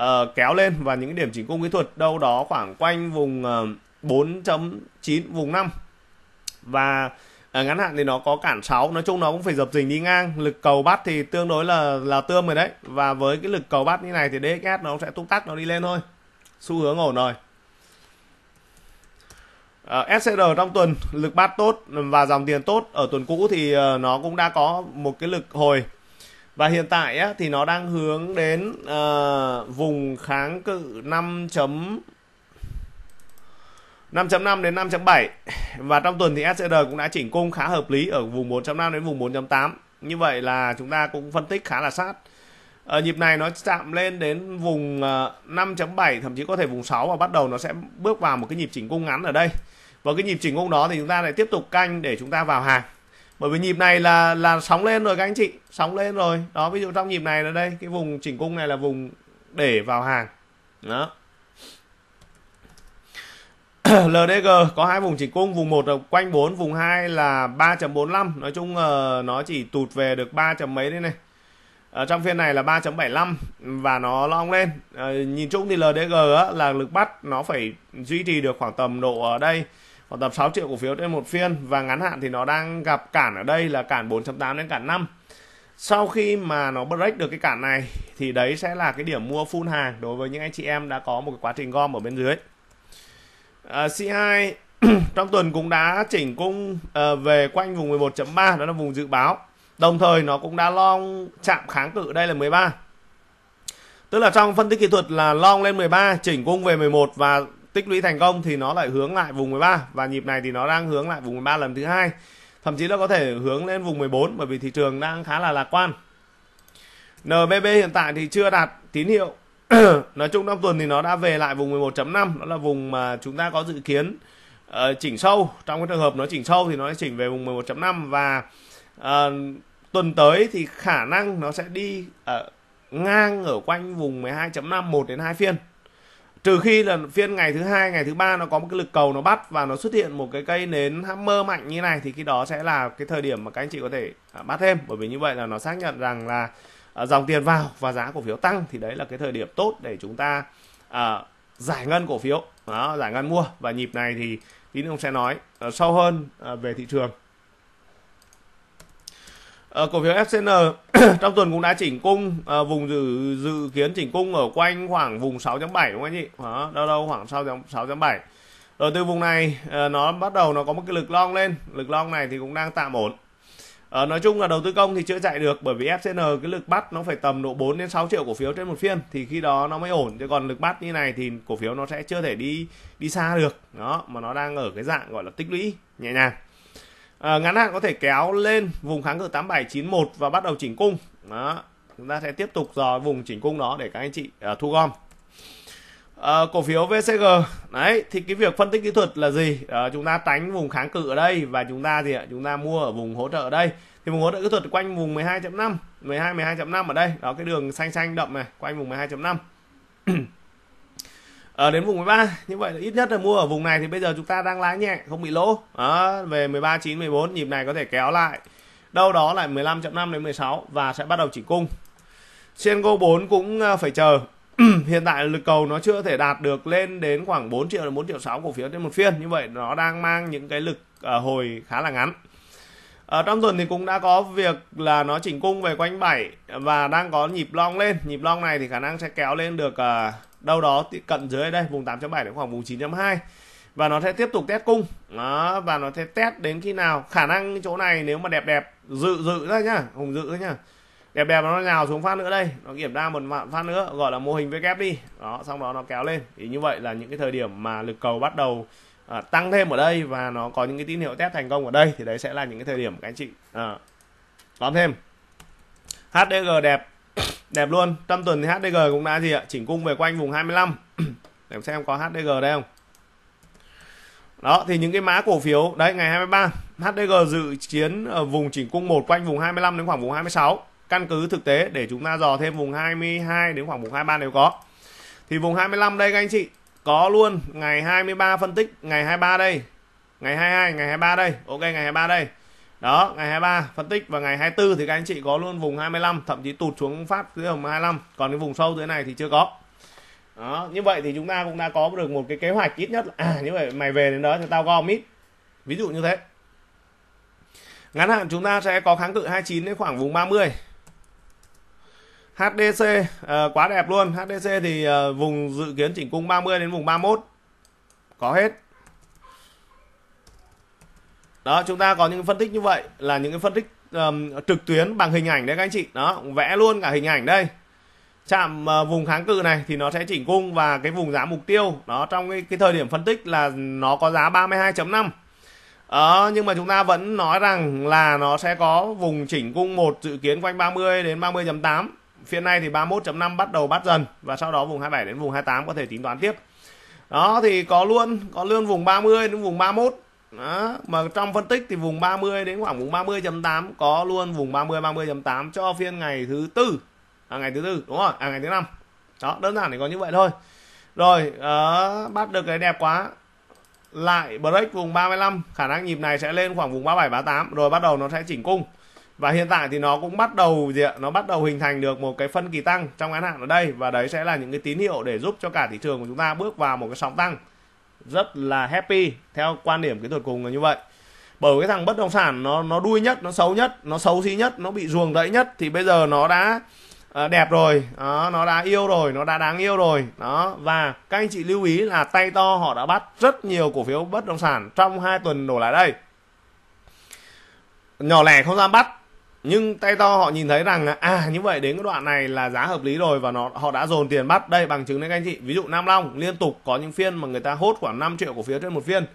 uh, kéo lên và những cái điểm chỉnh cung kỹ thuật đâu đó khoảng quanh vùng uh, 4.9 vùng 5 và uh, ngắn hạn thì nó có cản 6 nói chung nó cũng phải dập dình đi ngang lực cầu bắt thì tương đối là là tương rồi đấy và với cái lực cầu bắt như này thì DXS nó sẽ túc tắc nó đi lên thôi xu hướng ổn rồi Uh, SCR trong tuần lực bát tốt và dòng tiền tốt ở tuần cũ thì uh, nó cũng đã có một cái lực hồi và hiện tại á, thì nó đang hướng đến uh, vùng kháng cự 5 5.5 đến 5.7 và trong tuần thì SCR cũng đã chỉnh cung khá hợp lý ở vùng 4.5 đến vùng 4.8 như vậy là chúng ta cũng phân tích khá là sát ở ờ, nhịp này nó chạm lên đến vùng 5.7 ờ, thậm chí có thể vùng 6 và bắt đầu nó sẽ bước vào một cái nhịp chỉnh cung ngắn ở đây và cái nhịp chỉnh cung đó thì chúng ta lại tiếp tục canh để chúng ta vào hàng bởi vì nhịp này là là sóng lên rồi các anh chị sóng lên rồi đó ví dụ trong nhịp này là đây cái vùng chỉnh cung này là vùng để vào hàng đó LDG <clears throat> có hai vùng chỉnh cung, vùng 1 là quanh 4, vùng 2 là 3.45. Nói chung uh, nó chỉ tụt về được 3. mấy đây này. Ở ờ, trong phiên này là 3.75 và nó long lên. Uh, nhìn chung thì LDG á, là lực bắt nó phải duy trì được khoảng tầm độ ở đây còn tầm 6 triệu cổ phiếu trên một phiên và ngắn hạn thì nó đang gặp cản ở đây là cản 4.8 đến cản 5 sau khi mà nó break được cái cản này thì đấy sẽ là cái điểm mua full hàng đối với những anh chị em đã có một cái quá trình gom ở bên dưới à, C2 <clears throat> trong tuần cũng đã chỉnh cung à, về quanh vùng 11.3 đó là vùng dự báo đồng thời nó cũng đã long chạm kháng cự đây là 13 tức là trong phân tích kỹ thuật là long lên 13 chỉnh cung về 11 và tích lũy thành công thì nó lại hướng lại vùng 13 và nhịp này thì nó đang hướng lại vùng 13 lần thứ hai thậm chí nó có thể hướng lên vùng 14 bởi vì thị trường đang khá là lạc quan NBB hiện tại thì chưa đạt tín hiệu <clears throat> nói chung trong tuần thì nó đã về lại vùng 11.5 đó là vùng mà chúng ta có dự kiến uh, chỉnh sâu trong cái trường hợp nó chỉnh sâu thì nó sẽ chỉnh về vùng 11.5 và uh, tuần tới thì khả năng nó sẽ đi ở ờ, ngang ở quanh vùng 12.5 1 đến 2 phiên trừ khi là phiên ngày thứ hai ngày thứ ba nó có một cái lực cầu nó bắt và nó xuất hiện một cái cây nến hammer mạnh như này thì khi đó sẽ là cái thời điểm mà các anh chị có thể à, bắt thêm bởi vì như vậy là nó xác nhận rằng là à, dòng tiền vào và giá cổ phiếu tăng thì đấy là cái thời điểm tốt để chúng ta à, giải ngân cổ phiếu đó, giải ngân mua và nhịp này thì tín ông sẽ nói à, sâu hơn về thị trường Ờ, cổ phiếu FCN <clears throat> trong tuần cũng đã chỉnh cung à, vùng dự dự kiến chỉnh cung ở quanh khoảng vùng 6.7 đúng không anh chị? Đó, đâu đâu khoảng 6.6.7. Rồi từ vùng này à, nó bắt đầu nó có một cái lực long lên, lực long này thì cũng đang tạm ổn. À, nói chung là đầu tư công thì chưa chạy được bởi vì FCN cái lực bắt nó phải tầm độ 4 đến 6 triệu cổ phiếu trên một phiên thì khi đó nó mới ổn chứ còn lực bắt như này thì cổ phiếu nó sẽ chưa thể đi đi xa được. Đó, mà nó đang ở cái dạng gọi là tích lũy nhẹ nhàng à, ngắn hạn có thể kéo lên vùng kháng cự 8791 và bắt đầu chỉnh cung đó chúng ta sẽ tiếp tục dò vùng chỉnh cung đó để các anh chị uh, thu gom À, cổ phiếu VCG đấy thì cái việc phân tích kỹ thuật là gì à, chúng ta tránh vùng kháng cự ở đây và chúng ta gì ạ chúng ta mua ở vùng hỗ trợ ở đây thì vùng hỗ trợ kỹ thuật quanh vùng 12.5 12 12.5 ở đây đó cái đường xanh xanh đậm này quanh vùng 12.5 <clears throat> ở ờ, đến vùng 13 như vậy là ít nhất là mua ở vùng này thì bây giờ chúng ta đang lãi nhẹ không bị lỗ đó, về 13 9 14 nhịp này có thể kéo lại đâu đó lại 15.5 đến 16 và sẽ bắt đầu chỉ cung trên Sengo 4 cũng ờ, phải chờ <clears throat> hiện tại lực cầu nó chưa thể đạt được lên đến khoảng 4 triệu đến 4 triệu 6 cổ phiếu trên một phiên như vậy nó đang mang những cái lực ờ, hồi khá là ngắn ở trong tuần thì cũng đã có việc là nó chỉnh cung về quanh 7 và đang có nhịp long lên nhịp long này thì khả năng sẽ kéo lên được đâu đó thì cận dưới đây vùng 8.7 đến khoảng vùng 9.2 và nó sẽ tiếp tục test cung đó và nó sẽ test đến khi nào khả năng chỗ này nếu mà đẹp đẹp dự dự ra nhá hùng dự ra nhá đẹp đẹp nó nhào xuống phát nữa đây nó kiểm tra một mạng phát nữa gọi là mô hình với kép đi đó xong đó nó kéo lên thì như vậy là những cái thời điểm mà lực cầu bắt đầu à, tăng thêm ở đây và nó có những cái tín hiệu test thành công ở đây thì đấy sẽ là những cái thời điểm các anh chị à, tóm thêm HDG đẹp đẹp luôn trong tuần thì HDG cũng đã gì ạ chỉnh cung về quanh vùng 25 để xem có HDG đây không đó thì những cái mã cổ phiếu đấy ngày 23 HDG dự chiến ở vùng chỉnh cung một quanh vùng 25 đến khoảng vùng 26 căn cứ thực tế để chúng ta dò thêm vùng 22 đến khoảng vùng 23 nếu có thì vùng 25 đây các anh chị có luôn ngày 23 phân tích ngày 23 đây ngày 22 ngày 23 đây ok ngày 23 đây đó ngày 23 phân tích và ngày 24 thì các anh chị có luôn vùng 25 thậm chí tụt xuống phát dưới hầm 25 còn cái vùng sâu dưới này thì chưa có đó như vậy thì chúng ta cũng đã có được một cái kế hoạch ít nhất là à, như vậy mày về đến đó thì tao gom ít ví dụ như thế ngắn hạn chúng ta sẽ có kháng cự 29 đến khoảng vùng 30 HDC à, quá đẹp luôn HDC thì à, vùng dự kiến chỉnh cung 30 đến vùng 31 có hết đó chúng ta có những phân tích như vậy là những cái phân tích um, trực tuyến bằng hình ảnh đấy các anh chị đó vẽ luôn cả hình ảnh đây chạm uh, vùng kháng cự này thì nó sẽ chỉnh cung và cái vùng giá mục tiêu đó trong cái, cái thời điểm phân tích là nó có giá 32.5 đó, ờ, nhưng mà chúng ta vẫn nói rằng là nó sẽ có vùng chỉnh cung một dự kiến quanh 30 đến 30.8 phiên nay thì 31.5 bắt đầu bắt dần và sau đó vùng 27 đến vùng 28 có thể tính toán tiếp đó thì có luôn có luôn vùng 30 đến vùng 31 đó mà trong phân tích thì vùng 30 đến khoảng vùng 30.8 có luôn vùng 30 30.8 cho phiên ngày thứ tư à, ngày thứ tư đúng rồi à ngày thứ năm đó đơn giản thì có như vậy thôi rồi uh, bắt được cái đẹp quá lại break vùng 35 khả năng nhịp này sẽ lên khoảng vùng 37 38 rồi bắt đầu nó sẽ chỉnh cung và hiện tại thì nó cũng bắt đầu gì ạ? nó bắt đầu hình thành được một cái phân kỳ tăng trong ngắn hạn ở đây và đấy sẽ là những cái tín hiệu để giúp cho cả thị trường của chúng ta bước vào một cái sóng tăng rất là happy theo quan điểm cái thuật cùng là như vậy bởi cái thằng bất động sản nó nó đuôi nhất nó xấu nhất nó xấu xí nhất nó bị ruồng rẫy nhất thì bây giờ nó đã uh, đẹp rồi đó, nó đã yêu rồi nó đã đáng yêu rồi đó và các anh chị lưu ý là tay to họ đã bắt rất nhiều cổ phiếu bất động sản trong hai tuần đổ lại đây nhỏ lẻ không dám bắt nhưng tay to họ nhìn thấy rằng à như vậy đến cái đoạn này là giá hợp lý rồi và nó họ đã dồn tiền bắt đây bằng chứng đấy các anh chị ví dụ nam long liên tục có những phiên mà người ta hốt khoảng 5 triệu cổ phiếu trên một phiên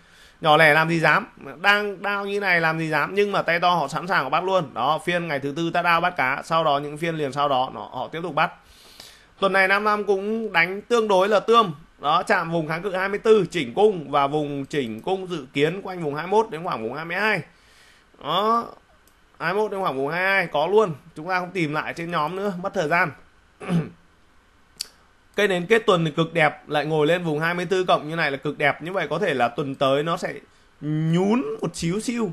nhỏ lẻ làm gì dám đang đao như này làm gì dám nhưng mà tay to họ sẵn sàng họ bắt luôn đó phiên ngày thứ tư ta đao bắt cá sau đó những phiên liền sau đó nó họ tiếp tục bắt tuần này nam long cũng đánh tương đối là tươm đó chạm vùng kháng cự 24 chỉnh cung và vùng chỉnh cung dự kiến quanh vùng 21 đến khoảng vùng 22 đó 21 đến khoảng vùng 22 có luôn chúng ta không tìm lại trên nhóm nữa mất thời gian <clears throat> cây nến kết tuần thì cực đẹp lại ngồi lên vùng 24 cộng như này là cực đẹp như vậy có thể là tuần tới nó sẽ nhún một xíu xiu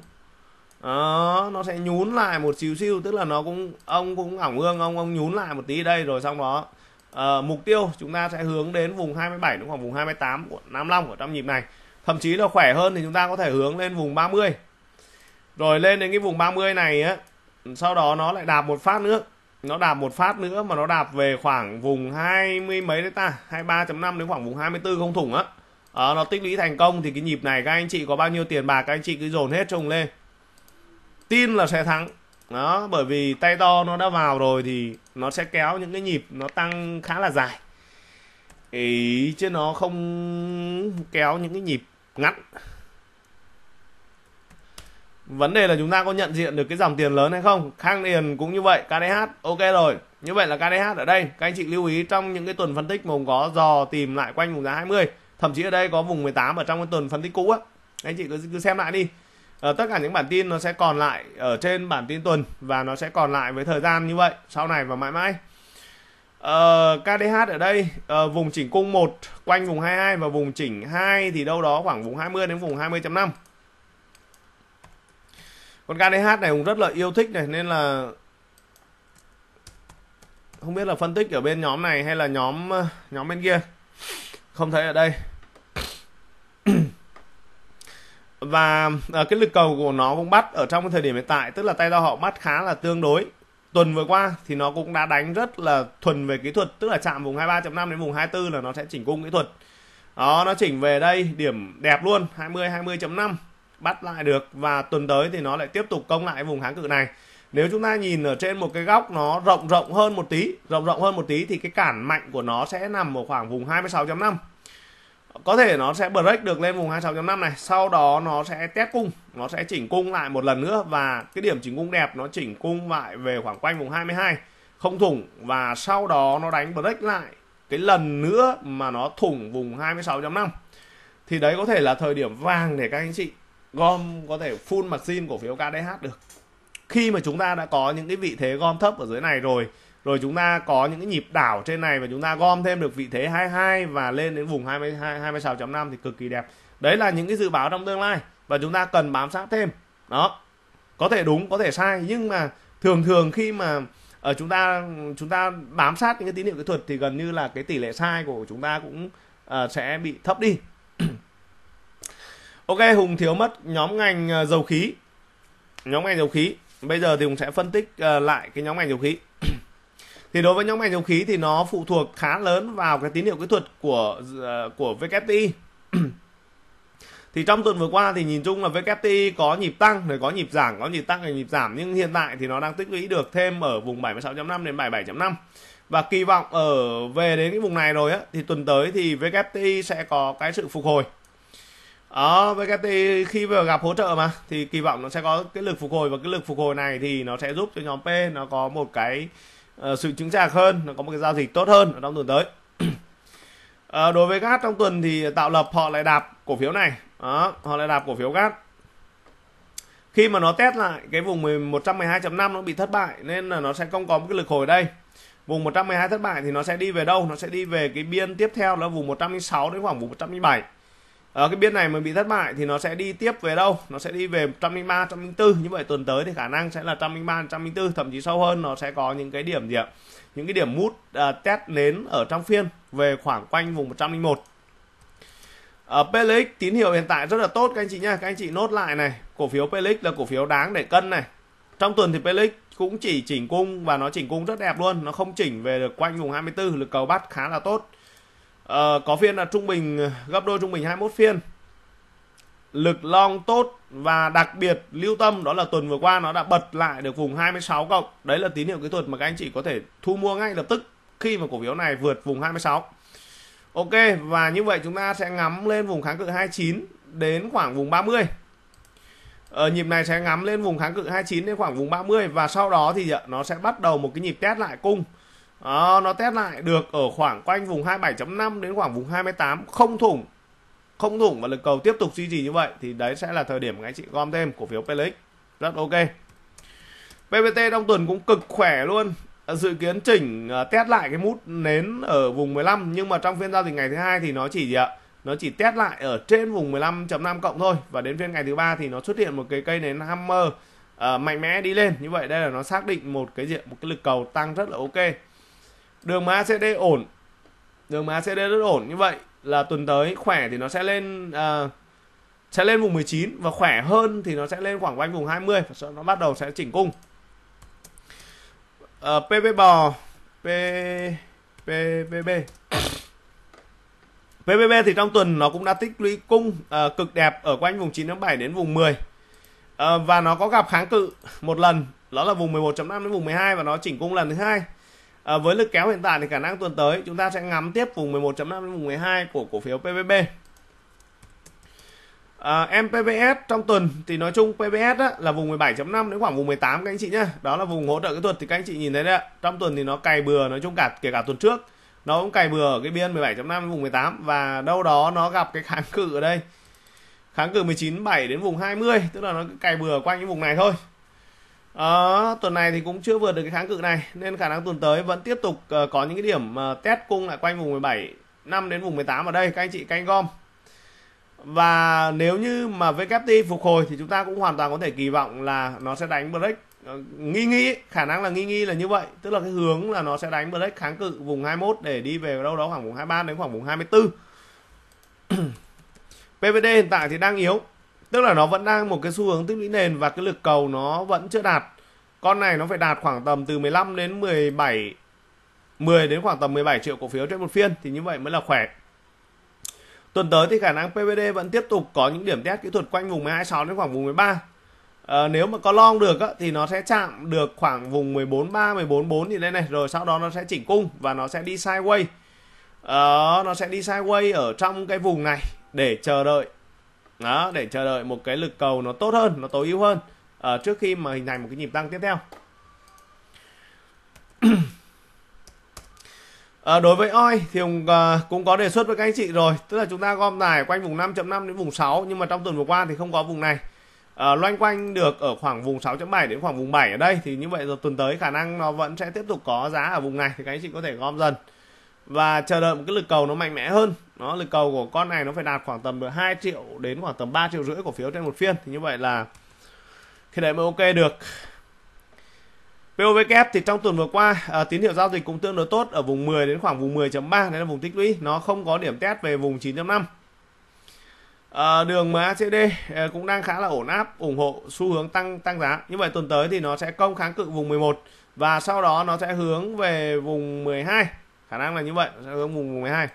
đó, nó sẽ nhún lại một xíu xiu tức là nó cũng ông cũng ảo ương ông ông nhún lại một tí đây rồi xong đó à, mục tiêu chúng ta sẽ hướng đến vùng 27 đúng không vùng 28 của 55 ở trong nhịp này thậm chí là khỏe hơn thì chúng ta có thể hướng lên vùng 30 rồi lên đến cái vùng 30 này á sau đó nó lại đạp một phát nữa nó đạp một phát nữa mà nó đạp về khoảng vùng hai mươi mấy đấy ta 23.5 đến khoảng vùng 24 không thủng á à, nó tích lũy thành công thì cái nhịp này các anh chị có bao nhiêu tiền bạc các anh chị cứ dồn hết cho lên tin là sẽ thắng đó bởi vì tay to nó đã vào rồi thì nó sẽ kéo những cái nhịp nó tăng khá là dài ý chứ nó không kéo những cái nhịp ngắn vấn đề là chúng ta có nhận diện được cái dòng tiền lớn hay không khang điền cũng như vậy kdh ok rồi như vậy là kdh ở đây các anh chị lưu ý trong những cái tuần phân tích mà hùng có dò tìm lại quanh vùng giá 20 thậm chí ở đây có vùng 18 ở trong cái tuần phân tích cũ á anh chị cứ, cứ xem lại đi ở ờ, tất cả những bản tin nó sẽ còn lại ở trên bản tin tuần và nó sẽ còn lại với thời gian như vậy sau này và mãi mãi Uh, ờ, KDH ở đây uh, vùng chỉnh cung 1 quanh vùng 22 và vùng chỉnh 2 thì đâu đó khoảng vùng 20 đến vùng 20.5 con KDH này cũng rất là yêu thích này nên là không biết là phân tích ở bên nhóm này hay là nhóm ờ, nhóm bên kia không thấy ở đây <clears throat> và ờ, cái lực cầu của nó cũng bắt ở trong cái thời điểm hiện tại tức là tay do họ bắt khá là tương đối tuần vừa qua thì nó cũng đã đánh rất là thuần về kỹ thuật tức là chạm vùng 23.5 đến vùng 24 là nó sẽ chỉnh cung kỹ thuật đó nó chỉnh về đây điểm đẹp luôn 20 20.5 bắt lại được và tuần tới thì nó lại tiếp tục công lại vùng kháng cự này nếu chúng ta nhìn ở trên một cái góc nó rộng rộng hơn một tí rộng rộng hơn một tí thì cái cản mạnh của nó sẽ nằm ở khoảng vùng 26.5 có thể nó sẽ break được lên vùng 26.5 này sau đó nó sẽ test cung nó sẽ chỉnh cung lại một lần nữa và cái điểm chỉnh cung đẹp nó chỉnh cung lại về khoảng quanh vùng 22 không thủng và sau đó nó đánh break lại cái lần nữa mà nó thủng vùng 26.5 thì đấy có thể là thời điểm vàng để các anh chị gom có thể full margin cổ phiếu KDH được khi mà chúng ta đã có những cái vị thế gom thấp ở dưới này rồi rồi chúng ta có những cái nhịp đảo trên này và chúng ta gom thêm được vị thế 22 và lên đến vùng 22 26.5 thì cực kỳ đẹp. Đấy là những cái dự báo trong tương lai và chúng ta cần bám sát thêm. Đó. Có thể đúng, có thể sai nhưng mà thường thường khi mà ở ờ, chúng ta chúng ta bám sát những cái tín hiệu kỹ thuật thì gần như là cái tỷ lệ sai của chúng ta cũng uh, sẽ bị thấp đi ok hùng thiếu mất nhóm ngành ờ, dầu khí nhóm ngành dầu khí bây giờ thì hùng sẽ phân tích ờ, lại cái nhóm ngành dầu khí <clears throat> thì đối với nhóm ngành dầu khí thì nó phụ thuộc khá lớn vào cái tín hiệu kỹ thuật của ờ, của WTI <clears throat> thì trong tuần vừa qua thì nhìn chung là WTI có nhịp tăng rồi có nhịp giảm có nhịp tăng rồi nhịp giảm nhưng hiện tại thì nó đang tích lũy được thêm ở vùng 76.5 đến 77.5 và kỳ vọng ở về đến cái vùng này rồi á thì tuần tới thì WTI sẽ có cái sự phục hồi đó, ờ, VKT khi vừa gặp hỗ trợ mà thì kỳ vọng nó sẽ có cái lực phục hồi và cái lực phục hồi này thì nó sẽ giúp cho nhóm P nó có một cái uh, sự chứng chạc hơn, nó có một cái giao dịch tốt hơn trong tuần tới. à, <clears throat> đối với GAT trong tuần thì tạo lập họ lại đạp cổ phiếu này. Đó, họ lại đạp cổ phiếu GAT. Khi mà nó test lại cái vùng 112.5 nó bị thất bại nên là nó sẽ không có một cái lực hồi đây vùng 112 thất bại thì nó sẽ đi về đâu nó sẽ đi về cái biên tiếp theo là vùng 106 đến khoảng vùng 107 ở ờ, cái biên này mà bị thất bại thì nó sẽ đi tiếp về đâu nó sẽ đi về 103 104 như vậy tuần tới thì khả năng sẽ là 103 104 thậm chí sâu hơn nó sẽ có những cái điểm gì ạ những cái điểm mút à, test nến ở trong phiên về khoảng quanh vùng 101 ở uh, PLX tín hiệu hiện tại rất là tốt các anh chị nha các anh chị nốt lại này cổ phiếu PLX là cổ phiếu đáng để cân này trong tuần thì PLX cũng chỉ chỉnh cung và nó chỉnh cung rất đẹp luôn nó không chỉnh về được quanh vùng 24 lực cầu bắt khá là tốt Ờ, có phiên là trung bình gấp đôi trung bình 21 phiên lực long tốt và đặc biệt lưu tâm đó là tuần vừa qua nó đã bật lại được vùng 26 cộng đấy là tín hiệu kỹ thuật mà các anh chị có thể thu mua ngay lập tức khi mà cổ phiếu này vượt vùng 26 Ok và như vậy chúng ta sẽ ngắm lên vùng kháng cự 29 đến khoảng vùng 30 ở ờ, nhịp này sẽ ngắm lên vùng kháng cự 29 đến khoảng vùng 30 và sau đó thì nó sẽ bắt đầu một cái nhịp test lại cung đó, ờ, nó test lại được ở khoảng quanh vùng 27.5 đến khoảng vùng 28 không thủng không thủng và lực cầu tiếp tục duy trì như vậy thì đấy sẽ là thời điểm anh chị gom thêm cổ phiếu PLX rất ok PVT trong tuần cũng cực khỏe luôn dự kiến chỉnh ờ, test lại cái mút nến ở vùng 15 nhưng mà trong phiên giao dịch ngày thứ hai thì nó chỉ gì ạ nó chỉ test lại ở trên vùng 15.5 cộng thôi và đến phiên ngày thứ ba thì nó xuất hiện một cái cây nến hammer uh, mạnh mẽ đi lên như vậy đây là nó xác định một cái diện một cái lực cầu tăng rất là ok đường mà ACD ổn đường mà ACD rất ổn như vậy là tuần tới khỏe thì nó sẽ lên uh, sẽ lên vùng 19 và khỏe hơn thì nó sẽ lên khoảng quanh vùng 20 và sau nó bắt đầu sẽ chỉnh cung uh, ờ, PB bò P PBB PBB thì trong tuần nó cũng đã tích lũy cung uh, cực đẹp ở quanh vùng 9 7 đến vùng 10 uh, ờ, và nó có gặp kháng cự một lần đó là vùng 11.5 đến vùng 12 và nó chỉnh cung lần thứ hai à, với lực kéo hiện tại thì khả năng tuần tới chúng ta sẽ ngắm tiếp vùng 11.5 đến vùng 12 của cổ phiếu PVB, À, MPBS trong tuần thì nói chung PBS á, là vùng 17.5 đến khoảng vùng 18 các anh chị nhé, Đó là vùng hỗ trợ kỹ thuật thì các anh chị nhìn thấy đấy ạ. Trong tuần thì nó cày bừa nói chung cả kể cả tuần trước nó cũng cày bừa ở cái biên 17.5 đến vùng 18 và đâu đó nó gặp cái kháng cự ở đây. Kháng cự 19.7 đến vùng 20 tức là nó cày bừa quanh những vùng này thôi. À, tuần này thì cũng chưa vượt được cái kháng cự này nên khả năng tuần tới vẫn tiếp tục uh, có những cái điểm uh, test cung lại quanh vùng 17 năm đến vùng 18 ở đây các anh chị canh gom và nếu như mà VKT phục hồi thì chúng ta cũng hoàn toàn có thể kỳ vọng là nó sẽ đánh break nghi nghi khả năng là nghi nghi là như vậy tức là cái hướng là nó sẽ đánh break kháng cự vùng 21 để đi về đâu đó khoảng vùng 23 đến khoảng vùng 24 <clears throat> PVD hiện tại thì đang yếu tức là nó vẫn đang một cái xu hướng tích lũy nền và cái lực cầu nó vẫn chưa đạt con này nó phải đạt khoảng tầm từ 15 đến 17 10 đến khoảng tầm 17 triệu cổ phiếu trên một phiên thì như vậy mới là khỏe tuần tới thì khả năng PVD vẫn tiếp tục có những điểm test kỹ thuật quanh vùng 26 đến khoảng vùng 13 à, ờ, nếu mà có long được á, thì nó sẽ chạm được khoảng vùng 143 144 thì đây này rồi sau đó nó sẽ chỉnh cung và nó sẽ đi sideways à, nó sẽ đi sideways ở trong cái vùng này để chờ đợi đó để chờ đợi một cái lực cầu nó tốt hơn nó tối ưu hơn uh, trước khi mà hình thành một cái nhịp tăng tiếp theo À, đối với oi thì ờ, cũng, có đề xuất với các anh chị rồi tức là chúng ta gom dài quanh vùng 5.5 đến vùng 6 nhưng mà trong tuần vừa qua thì không có vùng này à, loanh quanh được ở khoảng vùng 6.7 đến khoảng vùng 7 ở đây thì như vậy rồi tuần tới khả năng nó vẫn sẽ tiếp tục có giá ở vùng này thì các anh chị có thể gom dần và chờ đợi một cái lực cầu nó mạnh mẽ hơn nó lực cầu của con này nó phải đạt khoảng tầm được 2 triệu đến khoảng tầm 3 triệu rưỡi cổ phiếu trên một phiên thì như vậy là khi đấy mới ok được povk thì trong tuần vừa qua à, tín hiệu giao dịch cũng tương đối tốt ở vùng 10 đến khoảng vùng 10.3 đấy là vùng tích lũy nó không có điểm test về vùng 9.5 à, đường MACD à, cũng đang khá là ổn áp ủng hộ xu hướng tăng tăng giá như vậy tuần tới thì nó sẽ công kháng cự vùng 11 và sau đó nó sẽ hướng về vùng 12 khả năng là như vậy sẽ hướng vùng 12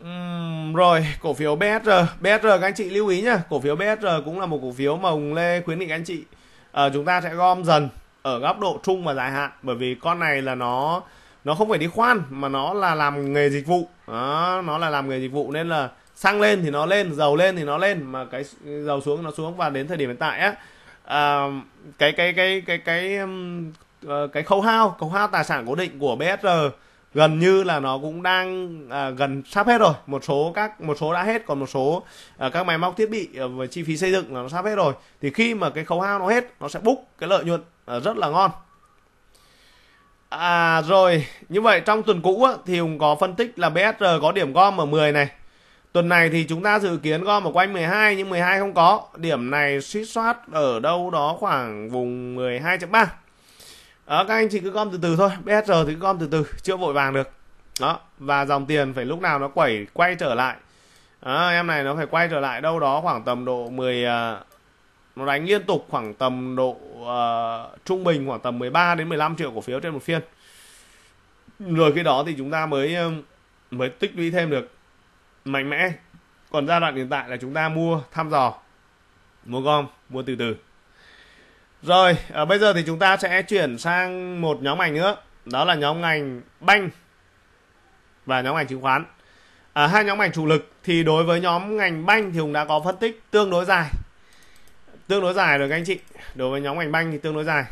Uhm, rồi cổ phiếu BSR BSR các anh chị lưu ý nhá cổ phiếu BSR cũng là một cổ phiếu mà ông Lê khuyến nghị anh chị à, chúng ta sẽ gom dần ở góc độ trung và dài hạn bởi vì con này là nó nó không phải đi khoan mà nó là làm nghề dịch vụ đó, nó là làm nghề dịch vụ nên là xăng lên thì nó lên dầu lên thì nó lên mà cái dầu xuống nó xuống và đến thời điểm hiện tại á à, cái cái cái cái cái, cái Ờ, cái khấu hao khấu hao tài sản cố định của BSR gần như là nó cũng đang à, gần sắp hết rồi một số các một số đã hết còn một số à, các máy móc thiết bị à, và chi phí xây dựng là nó sắp hết rồi thì khi mà cái khấu hao nó hết nó sẽ búc cái lợi nhuận à, rất là ngon à rồi như vậy trong tuần cũ á, thì cũng có phân tích là BSR có điểm gom ở 10 này tuần này thì chúng ta dự kiến gom ở quanh 12 nhưng 12 không có điểm này suýt soát ở đâu đó khoảng vùng 12.3 đó, các anh chị cứ gom từ từ thôi bây giờ thì cứ gom từ từ chưa vội vàng được đó và dòng tiền phải lúc nào nó quẩy quay trở lại đó, em này nó phải quay trở lại đâu đó khoảng tầm độ 10 à, nó đánh liên tục khoảng tầm độ uh, trung bình khoảng tầm 13 đến 15 triệu cổ phiếu trên một phiên rồi khi đó thì chúng ta mới à, mới tích lũy thêm được mạnh mẽ còn giai đoạn hiện tại là chúng ta mua thăm dò mua gom mua từ từ rồi, à, bây giờ thì chúng ta sẽ chuyển sang một nhóm ngành nữa, đó là nhóm ngành banh và nhóm ngành chứng khoán. À, hai nhóm ngành chủ lực thì đối với nhóm ngành banh thì Hùng đã có phân tích tương đối dài. Tương đối dài rồi các anh chị. Đối với nhóm ngành banh thì tương đối dài.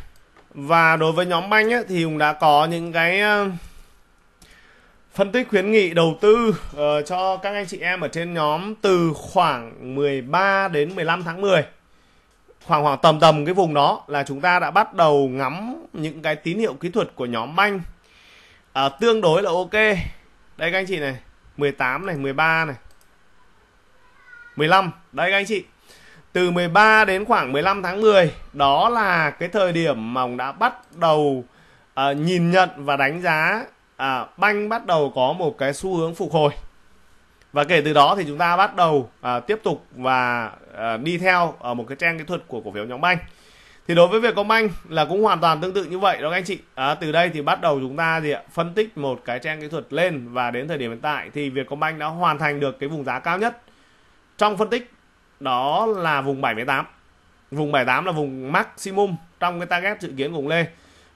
Và đối với nhóm banh thì Hùng đã có những cái ờ, phân tích khuyến nghị đầu tư uh, cho các anh chị em ở trên nhóm từ khoảng 13 đến 15 tháng 10 khoảng khoảng tầm tầm cái vùng đó là chúng ta đã bắt đầu ngắm những cái tín hiệu kỹ thuật của nhóm banh à, tương đối là ok đây các anh chị này 18 này 13 này 15 đây các anh chị từ 13 đến khoảng 15 tháng 10 đó là cái thời điểm mà ông đã bắt đầu à, nhìn nhận và đánh giá à, banh bắt đầu có một cái xu hướng phục hồi và kể từ đó thì chúng ta bắt đầu à, tiếp tục và à, đi theo ở một cái trang kỹ thuật của cổ phiếu nhóm banh thì đối với việc công Vietcombank là cũng hoàn toàn tương tự như vậy đó các anh chị à, từ đây thì bắt đầu chúng ta gì ạ phân tích một cái trang kỹ thuật lên và đến thời điểm hiện tại thì việc công Vietcombank đã hoàn thành được cái vùng giá cao nhất trong phân tích đó là vùng 78 vùng 78 là vùng maximum trong cái target dự kiến của Lê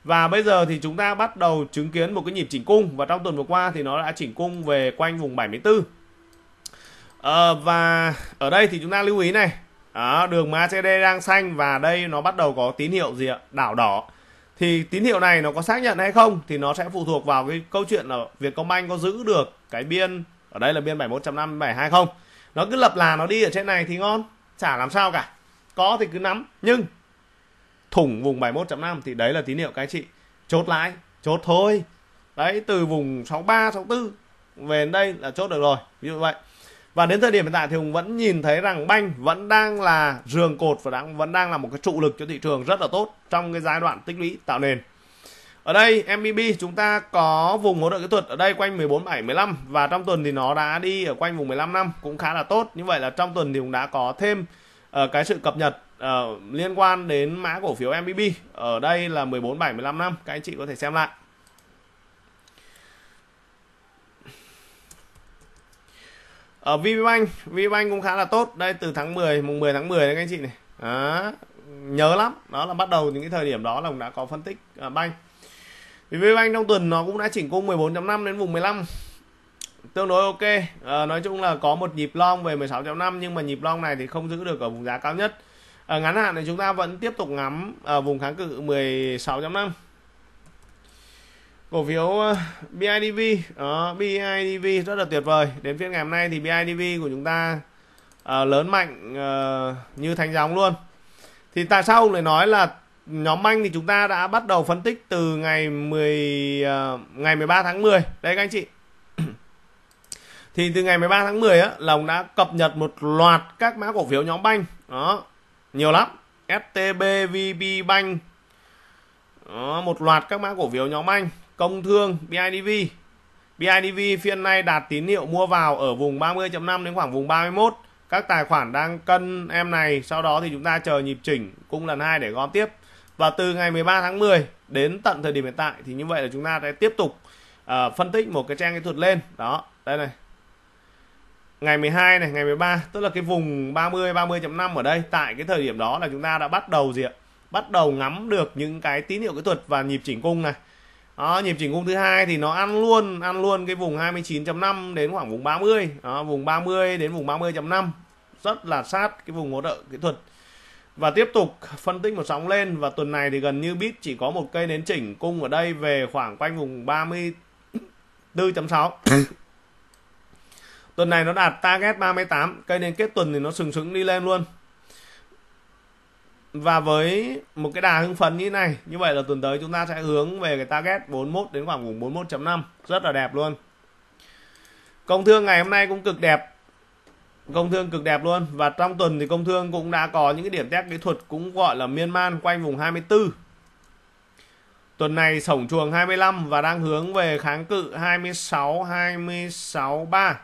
và bây giờ thì chúng ta bắt đầu chứng kiến một cái nhịp chỉnh cung và trong tuần vừa qua thì nó đã chỉnh cung về quanh vùng 74 à, và ở đây thì chúng ta lưu ý này đó, đường MACD đang xanh và đây nó bắt đầu có tín hiệu gì ạ đảo đỏ thì tín hiệu này nó có xác nhận hay không thì nó sẽ phụ thuộc vào cái câu chuyện là Vietcombank có giữ được cái biên ở đây là biên 71.5 72 không nó cứ lập là nó đi ở trên này thì ngon chả làm sao cả có thì cứ nắm nhưng thủng vùng 71.5 thì đấy là tín hiệu cái chị chốt lại chốt thôi đấy từ vùng 63 64 về đến đây là chốt được rồi ví dụ vậy và đến thời điểm hiện tại thì hùng vẫn nhìn thấy rằng banh vẫn đang là giường cột và đang vẫn đang là một cái trụ lực cho thị trường rất là tốt trong cái giai đoạn tích lũy tạo nền ở đây MBB chúng ta có vùng hỗ trợ kỹ thuật ở đây quanh 14.715 và trong tuần thì nó đã đi ở quanh vùng 15 năm cũng khá là tốt như vậy là trong tuần thì cũng đã có thêm uh, cái sự cập nhật uh, liên quan đến mã cổ phiếu MBB ở đây là 14.715 năm các anh chị có thể xem lại ở ờ, VPBank VPBank cũng khá là tốt đây từ tháng 10 mùng 10 tháng 10 đấy các anh chị này đó, nhớ lắm đó là bắt đầu những cái thời điểm đó là cũng đã có phân tích uh, banh VPBank trong tuần nó cũng đã chỉnh cung 14.5 đến vùng 15 tương đối ok à, nói chung là có một nhịp long về 16.5 nhưng mà nhịp long này thì không giữ được ở vùng giá cao nhất ở ờ, ngắn hạn thì chúng ta vẫn tiếp tục ngắm ở vùng kháng cự 16.5 cổ phiếu ờ, BIDV đó BIDV rất là tuyệt vời đến phiên ngày hôm nay thì BIDV của chúng ta uh, lớn mạnh uh, như thành gióng luôn thì tại sao lại nói là nhóm manh thì chúng ta đã bắt đầu phân tích từ ngày 10 uh, ngày 13 tháng 10 đây các anh chị <clears throat> thì từ ngày 13 tháng 10 á lòng đã cập nhật một loạt các mã cổ phiếu nhóm banh đó nhiều lắm STB VB Bank đó, một loạt các mã cổ phiếu nhóm anh Công thương BIDV BIDV phiên nay đạt tín hiệu mua vào ở vùng 30.5 đến khoảng vùng 31. Các tài khoản đang cân em này, sau đó thì chúng ta chờ nhịp chỉnh cung lần hai để gom tiếp. Và từ ngày 13 tháng 10 đến tận thời điểm hiện tại thì như vậy là chúng ta sẽ tiếp tục uh, phân tích một cái trang kỹ thuật lên. Đó, đây này. Ngày 12 này, ngày 13, tức là cái vùng 30 30.5 ở đây tại cái thời điểm đó là chúng ta đã bắt đầu gì ạ? Bắt đầu ngắm được những cái tín hiệu kỹ thuật và nhịp chỉnh cung này đó, nhịp chỉnh cung thứ hai thì nó ăn luôn ăn luôn cái vùng 29.5 đến khoảng vùng 30 đó, vùng 30 đến vùng 30.5 rất là sát cái vùng hỗ trợ kỹ thuật và tiếp tục phân tích một sóng lên và tuần này thì gần như bit chỉ có một cây nến chỉnh cung ở đây về khoảng quanh vùng 34.6 tuần này nó đạt target 38 cây nến kết tuần thì nó sừng sững đi lên luôn và với một cái đà hưng phấn như này như vậy là tuần tới chúng ta sẽ hướng về cái target 41 đến khoảng vùng 41.5 rất là đẹp luôn công thương ngày hôm nay cũng cực đẹp công thương cực đẹp luôn và trong tuần thì công thương cũng đã có những cái điểm test kỹ thuật cũng gọi là miên man quanh vùng 24 tuần này sổng chuồng 25 và đang hướng về kháng cự 26 26 3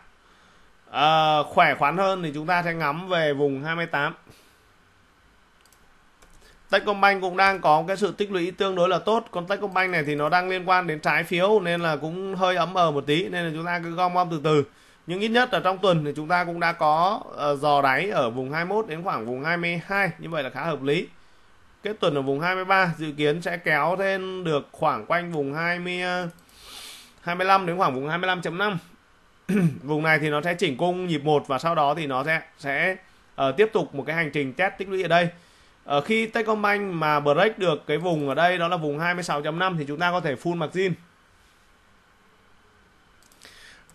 à, khỏe khoắn hơn thì chúng ta sẽ ngắm về vùng 28 Techcombank cũng đang có cái sự tích lũy tương đối là tốt còn Techcombank này thì nó đang liên quan đến trái phiếu nên là cũng hơi ấm ờ một tí nên là chúng ta cứ gom gom từ từ nhưng ít nhất là trong tuần thì chúng ta cũng đã có uh, ờ, dò đáy ở vùng 21 đến khoảng vùng 22 như vậy là khá hợp lý kết tuần ở vùng 23 dự kiến sẽ kéo lên được khoảng quanh vùng 20 25 ờ, đến khoảng vùng 25.5 <clears throat> vùng này thì nó sẽ chỉnh cung nhịp một và sau đó thì nó sẽ sẽ uh, tiếp tục một cái hành trình test tích lũy ở đây ở ờ, khi Techcombank mà break được cái vùng ở đây đó là vùng 26.5 thì chúng ta có thể full margin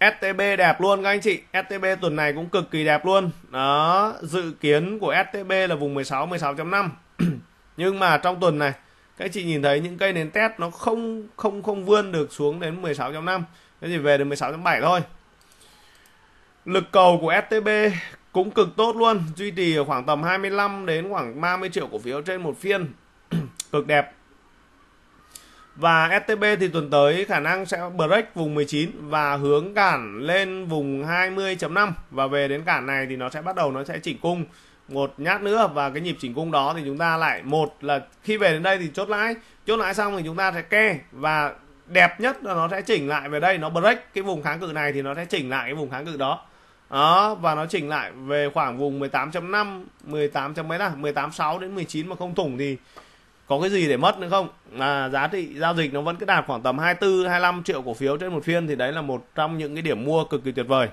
STB đẹp luôn các anh chị STB tuần này cũng cực kỳ đẹp luôn đó dự kiến của STB là vùng 16 16.5 <clears throat> nhưng mà trong tuần này các anh chị nhìn thấy những cây nến test nó không không không vươn được xuống đến 16.5 nó chỉ về đến 16.7 thôi lực cầu của STB cũng cực tốt luôn duy trì khoảng tầm 25 đến khoảng 30 triệu cổ phiếu trên một phiên <clears throat> cực đẹp và STB thì tuần tới khả năng sẽ break vùng 19 và hướng cản lên vùng 20.5 và về đến cản này thì nó sẽ bắt đầu nó sẽ chỉnh cung một nhát nữa và cái nhịp chỉnh cung đó thì chúng ta lại một là khi về đến đây thì chốt lãi chốt lãi xong thì chúng ta sẽ ke và đẹp nhất là nó sẽ chỉnh lại về đây nó break cái vùng kháng cự này thì nó sẽ chỉnh lại cái vùng kháng cự đó đó và nó chỉnh lại về khoảng vùng 18.5 18 chấm mấy là 18.6 đến 19 mà không thủng thì có cái gì để mất nữa không là giá trị giao dịch nó vẫn cứ đạt khoảng tầm 24 25 triệu cổ phiếu trên một phiên thì đấy là một trong những cái điểm mua cực kỳ tuyệt vời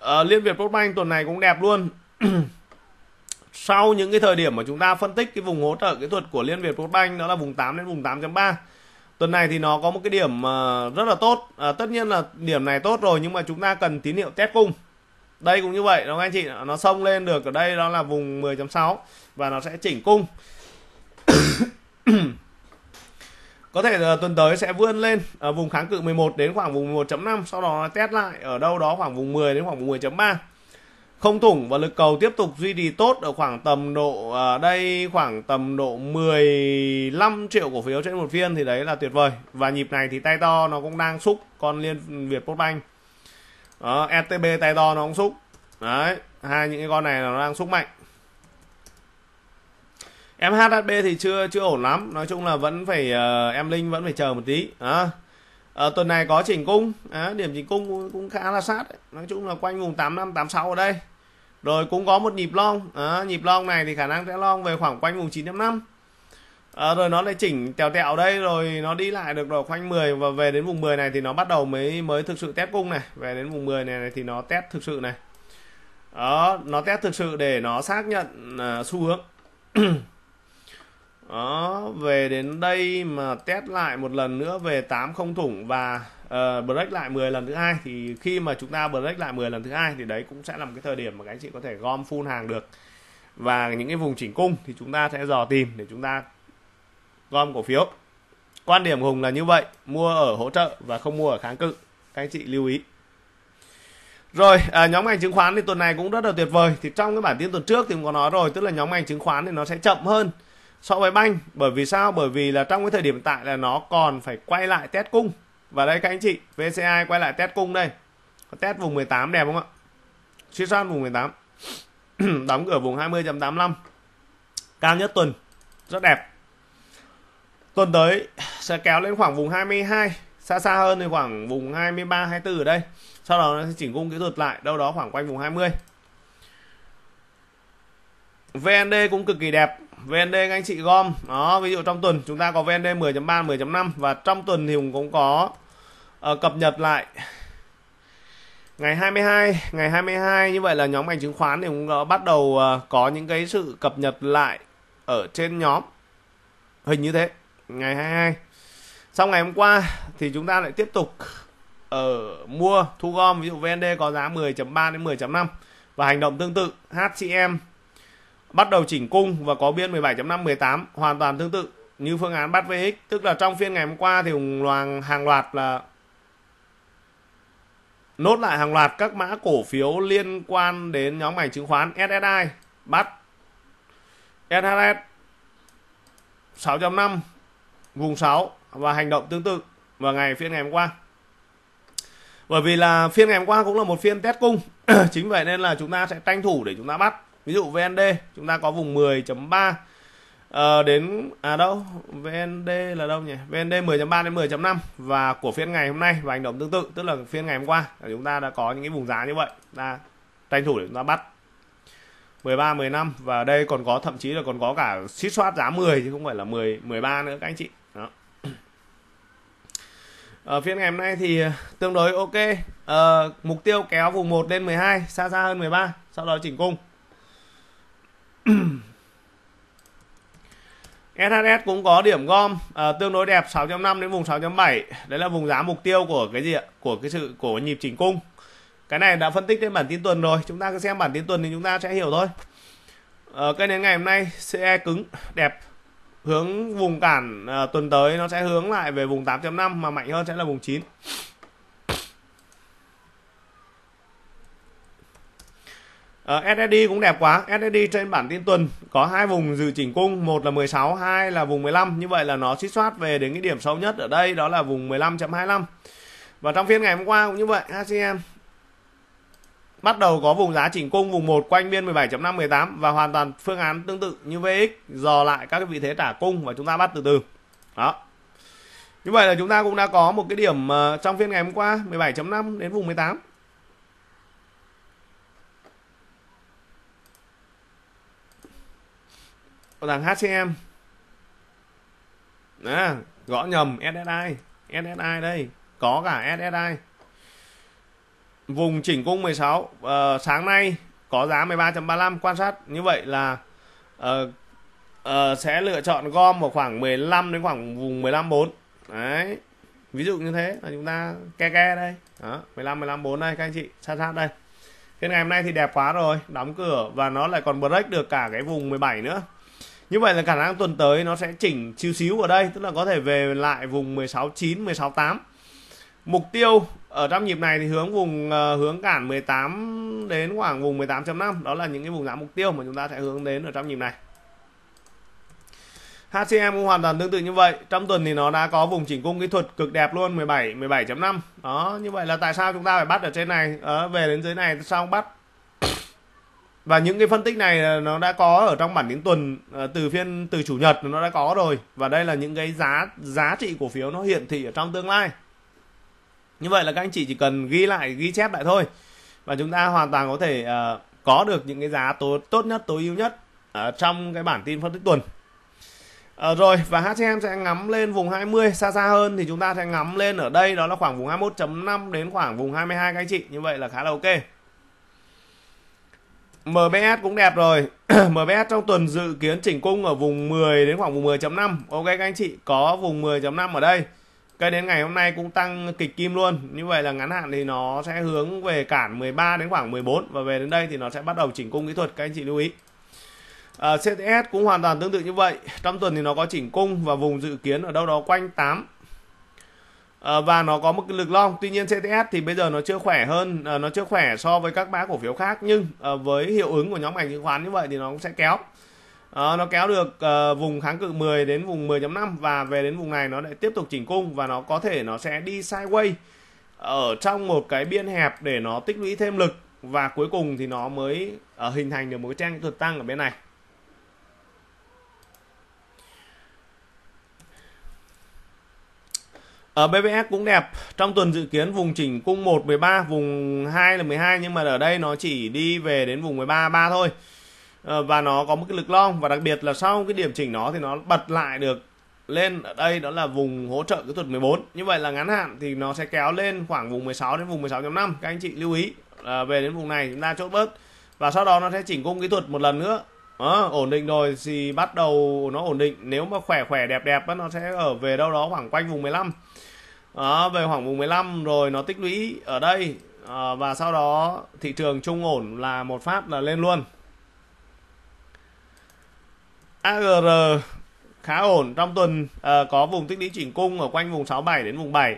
à, Liên Việt Postbank tuần này cũng đẹp luôn <clears throat> sau những cái thời điểm mà chúng ta phân tích cái vùng hỗ trợ kỹ thuật của Liên Việt Postbank đó là vùng 8 đến vùng 8.3 tuần này thì nó có một cái điểm ờ, rất là tốt à, tất nhiên là điểm này tốt rồi nhưng mà chúng ta cần tín hiệu test cung đây cũng như vậy đó các anh chị nó xông lên được ở đây đó là vùng 10.6 và nó sẽ chỉnh cung <coughs> có thể là tuần tới sẽ vươn lên ở vùng kháng cự 11 đến khoảng vùng 11.5 sau đó test lại ở đâu đó khoảng vùng 10 đến khoảng vùng 10.3 không thủng và lực cầu tiếp tục duy trì tốt ở khoảng tầm độ à, đây khoảng tầm độ 15 triệu cổ phiếu trên một phiên thì đấy là tuyệt vời và nhịp này thì tay to nó cũng đang xúc con liên Việt Postbank đó, ETB tay to nó cũng xúc đấy hai những cái con này nó đang xúc mạnh em HHB thì chưa chưa ổn lắm nói chung là vẫn phải uh, em Linh vẫn phải chờ một tí đó. À, tuần này có chỉnh cung à, điểm chỉnh cung cũng, khá là sát đấy. nói chung là quanh vùng 85 86 ở đây rồi cũng có một nhịp long à, nhịp long này thì khả năng sẽ long về khoảng quanh vùng 9.5 à, ờ, rồi nó lại chỉnh tèo tẹo đây rồi nó đi lại được rồi quanh 10 và về đến vùng 10 này thì nó bắt đầu mới mới thực sự test cung này về đến vùng 10 này, này thì nó test thực sự này đó nó test thực sự để nó xác nhận uh, xu hướng <clears throat> đó về đến đây mà test lại một lần nữa về 8 không thủng và uh, break lại 10 lần thứ hai thì khi mà chúng ta break lại 10 lần thứ hai thì đấy cũng sẽ là một cái thời điểm mà các anh chị có thể gom full hàng được và những cái vùng chỉnh cung thì chúng ta sẽ dò tìm để chúng ta gom cổ phiếu quan điểm hùng là như vậy mua ở hỗ trợ và không mua ở kháng cự các anh chị lưu ý rồi à, nhóm ngành chứng khoán thì tuần này cũng rất là tuyệt vời thì trong cái bản tin tuần trước thì cũng có nói rồi tức là nhóm ngành chứng khoán thì nó sẽ chậm hơn so với banh bởi vì sao bởi vì là trong cái thời điểm tại là nó còn phải quay lại test cung và đây các anh chị VCI quay lại test cung đây có test vùng 18 đẹp không ạ suy san vùng 18 <clears throat> đóng cửa vùng 20.85 cao nhất tuần rất đẹp tuần tới sẽ kéo lên khoảng vùng 22 xa xa hơn thì khoảng vùng 23 24 ở đây sau đó nó sẽ chỉnh cung kỹ thuật lại đâu đó khoảng quanh vùng 20 VND cũng cực kỳ đẹp VND anh chị gom đó ví dụ trong tuần chúng ta có VND 10.3 10.5 và trong tuần thì cũng có uh, cập nhật lại ngày 22 ngày 22 như vậy là nhóm ngành chứng khoán thì cũng đã bắt đầu uh, có những cái sự cập nhật lại ở trên nhóm hình như thế ngày 22 sau ngày hôm qua thì chúng ta lại tiếp tục ở mua thu gom ví dụ VND có giá 10.3 đến 10.5 và hành động tương tự HCM bắt đầu chỉnh cung và có biên 17.5 18 hoàn toàn tương tự như phương án bắt VX tức là trong phiên ngày hôm qua thì Hùng hàng loạt là nốt lại hàng loạt các mã cổ phiếu liên quan đến nhóm ngành chứng khoán SSI bắt SHS 6.5 vùng 6 và hành động tương tự vào ngày phiên ngày hôm qua bởi vì là phiên ngày hôm qua cũng là một phiên test cung <clears throat> chính vậy nên là chúng ta sẽ tranh thủ để chúng ta bắt ví dụ VND chúng ta có vùng 10.3 à, ờ, đến à đâu VND là đâu nhỉ VND 10.3 đến 10.5 và của phiên ngày hôm nay và hành động tương tự tức là phiên ngày hôm qua chúng ta đã có những cái vùng giá như vậy ta tranh thủ để chúng ta bắt 13 15 và đây còn có thậm chí là còn có cả suýt soát giá 10 chứ không phải là 10 13 nữa các anh chị đó ở ờ, phiên ngày hôm nay thì tương đối ok à, mục tiêu kéo vùng 1 lên 12 xa xa hơn 13 sau đó chỉnh cung SHS <clears throat> cũng có điểm gom à, tương đối đẹp 6.5 đến vùng 6.7 đấy là vùng giá mục tiêu của cái gì ạ của cái sự của nhịp chỉnh cung cái này đã phân tích trên bản tin tuần rồi chúng ta cứ xem bản tin tuần thì chúng ta sẽ hiểu thôi à, cái đến ngày hôm nay CE cứng đẹp hướng vùng cản à, tuần tới nó sẽ hướng lại về vùng 8.5 mà mạnh hơn sẽ là vùng 9 Uh, ờ, SSD cũng đẹp quá. SSD trên bản tin tuần có hai vùng dự chỉnh cung, một là 16, hai là vùng 15. Như vậy là nó xích soát về đến cái điểm sâu nhất ở đây đó là vùng 15.25. Và trong phiên ngày hôm qua cũng như vậy, HCM bắt đầu có vùng giá chỉnh cung vùng 1 quanh biên 17.5 18 và hoàn toàn phương án tương tự như VX dò lại các cái vị thế trả cung và chúng ta bắt từ từ. Đó. Như vậy là chúng ta cũng đã có một cái điểm ờ, trong phiên ngày hôm qua 17.5 đến vùng 18. còn thằng HCM à, gõ nhầm SSI SSI đây có cả SSI vùng chỉnh cung 16 uh, ờ, sáng nay có giá 13.35 quan sát như vậy là uh, uh, sẽ lựa chọn gom vào khoảng 15 đến khoảng vùng 154 đấy ví dụ như thế là chúng ta ke ke đây đó, 15 15 4 đây các anh chị sát sát đây cái ngày hôm nay thì đẹp quá rồi đóng cửa và nó lại còn break được cả cái vùng 17 nữa như vậy là khả năng tuần tới nó sẽ chỉnh xíu xíu ở đây tức là có thể về lại vùng 169 168 mục tiêu ở trong nhịp này thì hướng vùng uh, hướng cản 18 đến khoảng vùng 18.5 đó là những cái vùng giá mục tiêu mà chúng ta sẽ hướng đến ở trong nhịp này HCM cũng hoàn toàn tương tự như vậy trong tuần thì nó đã có vùng chỉnh cung kỹ thuật cực đẹp luôn 17 17.5 đó như vậy là tại sao chúng ta phải bắt ở trên này à, về đến dưới này sau bắt và những cái phân tích này nó đã có ở trong bản đến tuần ờ, từ phiên từ chủ nhật nó đã có rồi và đây là những cái giá giá trị cổ phiếu nó hiện thị ở trong tương lai như vậy là các anh chị chỉ cần ghi lại ghi chép lại thôi và chúng ta hoàn toàn có thể uh, có được những cái giá tố, tốt nhất tối ưu nhất ở trong cái bản tin phân tích tuần uh, rồi và HCM sẽ ngắm lên vùng 20 xa xa hơn thì chúng ta sẽ ngắm lên ở đây đó là khoảng vùng 21.5 đến khoảng vùng 22 các anh chị như vậy là khá là ok MBS cũng đẹp rồi. <clears throat> MBS trong tuần dự kiến chỉnh cung ở vùng 10 đến khoảng vùng 10.5. Ok các anh chị, có vùng 10.5 ở đây. Cây đến ngày hôm nay cũng tăng kịch kim luôn. Như vậy là ngắn hạn thì nó sẽ hướng về cản 13 đến khoảng 14 và về đến đây thì nó sẽ bắt đầu chỉnh cung kỹ thuật các anh chị lưu ý. À, CTS cũng hoàn toàn tương tự như vậy. Trong tuần thì nó có chỉnh cung và vùng dự kiến ở đâu đó quanh 8 Ờ, và nó có một lực long tuy nhiên CTS thì bây giờ nó chưa khỏe hơn ờ, nó chưa khỏe so với các mã cổ phiếu khác nhưng ờ, với hiệu ứng của nhóm ngành chứng khoán như vậy thì nó cũng sẽ kéo nó kéo được vùng kháng cự 10 đến vùng 10.5 và về đến vùng này nó lại tiếp tục chỉnh cung và nó có thể nó sẽ đi sideways ở trong một cái biên hẹp để nó tích lũy thêm lực và cuối cùng thì nó mới hình thành được một cái trang thuật tăng ở bên này Ở BBS cũng đẹp, trong tuần dự kiến vùng chỉnh cung 1 13, vùng 2 là 12 nhưng mà ở đây nó chỉ đi về đến vùng 13 3 thôi. Ờ, và nó có một cái lực long và đặc biệt là sau cái điểm chỉnh nó thì nó bật lại được lên ở đây đó là vùng hỗ trợ kỹ thuật 14. Như vậy là ngắn hạn thì nó sẽ kéo lên khoảng vùng 16 đến vùng 16.5. Các anh chị lưu ý à, về đến vùng này chúng ta chốt bớt và sau đó nó sẽ chỉnh cung kỹ thuật một lần nữa. À, ổn định rồi thì bắt đầu nó ổn định nếu mà khỏe khỏe đẹp đẹp nó sẽ ở về đâu đó khoảng quanh vùng 15 đó, ờ, về khoảng vùng 15 rồi nó tích lũy ở đây à, và sau đó thị trường trung ổn là một phát là lên luôn AGR khá ổn trong tuần à, có vùng tích lũy chỉnh cung ở quanh vùng 67 đến vùng 7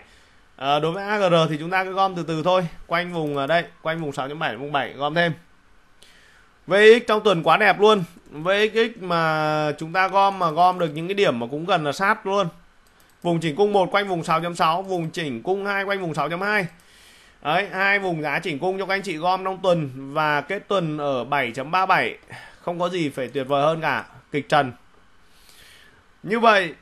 à, đối với AGR thì chúng ta cứ gom từ từ thôi quanh vùng ở đây quanh vùng 6.7 đến vùng 7 gom thêm VX trong tuần quá đẹp luôn VX mà chúng ta gom mà gom được những cái điểm mà cũng gần là sát luôn vùng chỉnh cung một quanh vùng 6.6 vùng chỉnh cung 2 quanh vùng 6.2 Đấy, hai vùng giá chỉnh cung cho các anh chị gom trong tuần và kết tuần ở 7.37 không có gì phải tuyệt vời hơn cả kịch trần như vậy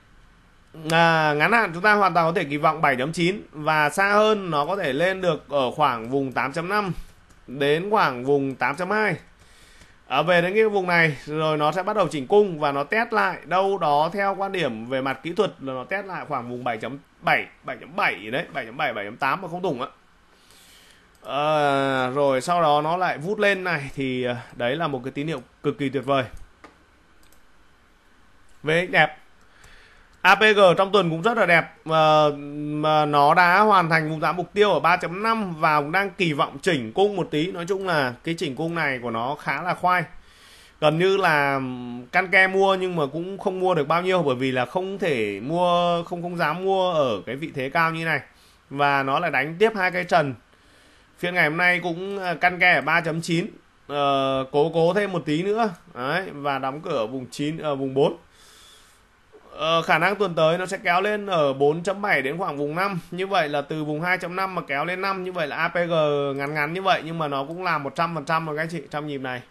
à, ngắn hạn chúng ta hoàn toàn có thể kỳ vọng 7.9 và xa hơn nó có thể lên được ở khoảng vùng 8.5 đến khoảng vùng 8.2 ở à, về đến cái vùng này rồi nó sẽ bắt đầu chỉnh cung và nó test lại đâu đó theo quan điểm về mặt kỹ thuật là nó test lại khoảng vùng 7.7 7.7 đấy 7.7 7.8 mà không đủ ạ à, rồi sau đó nó lại vút lên này thì à, đấy là một cái tín hiệu cực kỳ tuyệt vời về đẹp APG trong tuần cũng rất là đẹp và ờ, nó đã hoàn thành vùng giá mục tiêu ở 3.5 và cũng đang kỳ vọng chỉnh cung một tí nói chung là cái chỉnh cung này của nó khá là khoai gần như là can ke mua nhưng mà cũng không mua được bao nhiêu bởi vì là không thể mua không không dám mua ở cái vị thế cao như này và nó lại đánh tiếp hai cái trần phiên ngày hôm nay cũng à, căn ke ở 3.9 uh, ờ, cố cố thêm một tí nữa Đấy, và đóng cửa vùng 9 ở uh, vùng 4 Ờ, khả năng tuần tới nó sẽ kéo lên ở 4.7 đến khoảng vùng 5 như vậy là từ vùng 2.5 mà kéo lên 5 như vậy là APG ngắn ngắn như vậy nhưng mà nó cũng làm 100% rồi các chị trong nhịp này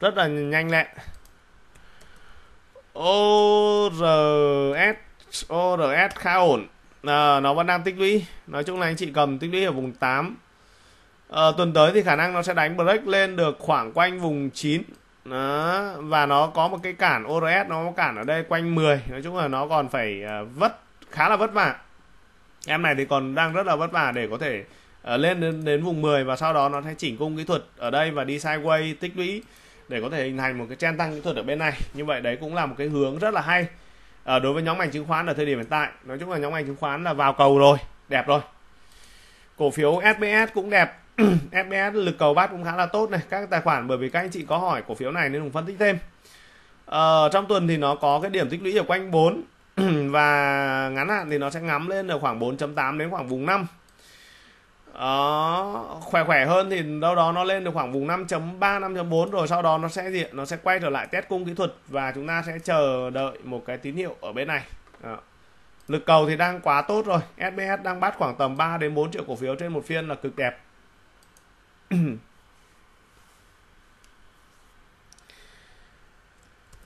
rất là nhanh lẹ ORS ORS khá ổn à, nó vẫn đang tích lũy nói chung là anh chị cầm tích lũy ở vùng 8 à, ờ, tuần tới thì khả năng nó sẽ đánh break lên được khoảng quanh vùng 9 đó, và nó có một cái cản ORS nó có cản ở đây quanh 10 nói chung là nó còn phải ờ, vất khá là vất vả em này thì còn đang rất là vất vả để có thể uh, lên đến, đến vùng 10 và sau đó nó sẽ chỉnh cung kỹ thuật ở đây và đi sideways tích lũy để có thể hình thành một cái trend tăng kỹ thuật ở bên này như vậy đấy cũng là một cái hướng rất là hay ở ờ, uh, đối với nhóm ngành chứng khoán ở thời điểm hiện tại nói chung là nhóm ngành chứng khoán là vào cầu rồi đẹp rồi cổ phiếu SBS cũng đẹp FBS <coughs> lực cầu bắt cũng khá là tốt này các tài khoản bởi vì các anh chị có hỏi cổ phiếu này nên cùng phân tích thêm ờ, trong tuần thì nó có cái điểm tích lũy ở quanh 4 <coughs> và ngắn hạn thì nó sẽ ngắm lên ở khoảng 4.8 đến khoảng vùng 5 đó, ờ, khỏe khỏe hơn thì đâu đó nó lên được khoảng vùng 5.3 5.4 rồi sau đó nó sẽ diện nó sẽ quay trở lại test cung kỹ thuật và chúng ta sẽ chờ đợi một cái tín hiệu ở bên này đó. lực cầu thì đang quá tốt rồi SBS đang bắt khoảng tầm 3 đến 4 triệu cổ phiếu trên một phiên là cực đẹp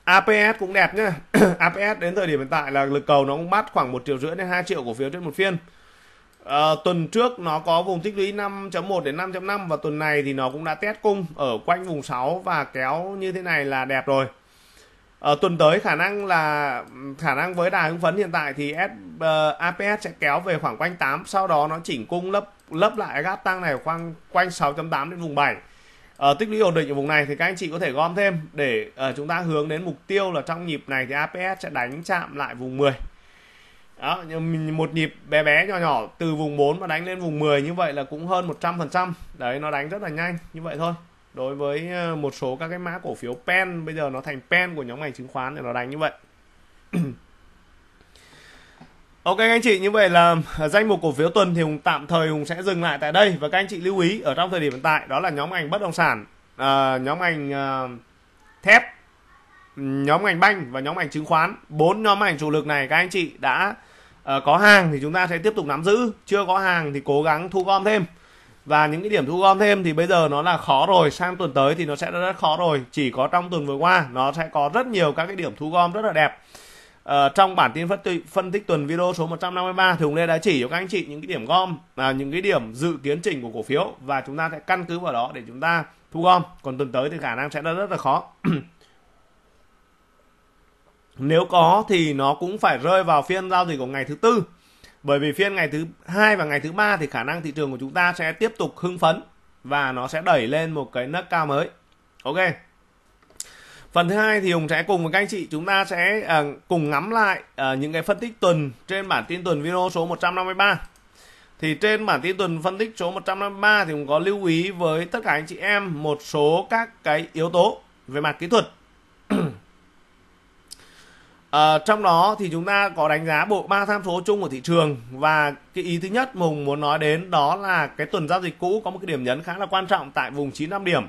APS <clears throat> cũng đẹp nhá. APS <clears throat> đến thời điểm hiện tại là lực cầu nó cũng bắt khoảng 1 triệu rưỡi đến 2 triệu cổ phiếu trên một phiên. À, tuần trước nó có vùng tích lũy 5.1 đến 5.5 và tuần này thì nó cũng đã test cung ở quanh vùng 6 và kéo như thế này là đẹp rồi. À, tuần tới khả năng là khả năng với đà hứng phấn hiện tại thì S, uh, ờ, APS sẽ kéo về khoảng quanh 8 sau đó nó chỉnh cung lấp lấp lại gáp tăng này quanh quanh 6.8 đến vùng 7 ở ờ, tích lũy ổn định ở vùng này thì các anh chị có thể gom thêm để uh, chúng ta hướng đến mục tiêu là trong nhịp này thì APS sẽ đánh chạm lại vùng 10 đó một nhịp bé bé nhỏ nhỏ từ vùng 4 mà đánh lên vùng 10 như vậy là cũng hơn 100 phần trăm đấy nó đánh rất là nhanh như vậy thôi đối với ờ, một số các cái mã cổ phiếu pen bây giờ nó thành pen của nhóm ngành chứng khoán thì nó đánh như vậy <clears throat> Ok anh chị như vậy là danh mục cổ phiếu tuần thì Hùng tạm thời Hùng sẽ dừng lại tại đây và các anh chị lưu ý ở trong thời điểm hiện tại đó là nhóm ngành bất động sản, à, nhóm ngành à, thép, nhóm ngành banh và nhóm ngành chứng khoán. Bốn nhóm ngành chủ lực này các anh chị đã à, có hàng thì chúng ta sẽ tiếp tục nắm giữ, chưa có hàng thì cố gắng thu gom thêm. Và những cái điểm thu gom thêm thì bây giờ nó là khó rồi, sang tuần tới thì nó sẽ rất khó rồi, chỉ có trong tuần vừa qua nó sẽ có rất nhiều các cái điểm thu gom rất là đẹp. Ờ, trong bản tin phân tích, phân tích tuần video số 153 thì Hùng Lê đã chỉ cho các anh chị những cái điểm gom là những cái điểm dự kiến chỉnh của cổ phiếu và chúng ta sẽ căn cứ vào đó để chúng ta thu gom. Còn tuần tới thì khả năng sẽ rất là khó. <clears throat> Nếu có thì nó cũng phải rơi vào phiên giao dịch của ngày thứ tư. Bởi vì phiên ngày thứ hai và ngày thứ ba thì khả năng thị trường của chúng ta sẽ tiếp tục hưng phấn và nó sẽ đẩy lên một cái nấc cao mới. Ok phần thứ hai thì hùng sẽ cùng với các anh chị chúng ta sẽ à, cùng ngắm lại à, những cái phân tích tuần trên bản tin tuần video số 153 thì trên bản tin tuần phân tích số 153 thì cũng có lưu ý với tất cả anh chị em một số các cái yếu tố về mặt kỹ thuật <clears throat> à, trong đó thì chúng ta có đánh giá bộ ba tham số chung của thị trường và cái ý thứ nhất mùng muốn nói đến đó là cái tuần giao dịch cũ có một cái điểm nhấn khá là quan trọng tại vùng 95 điểm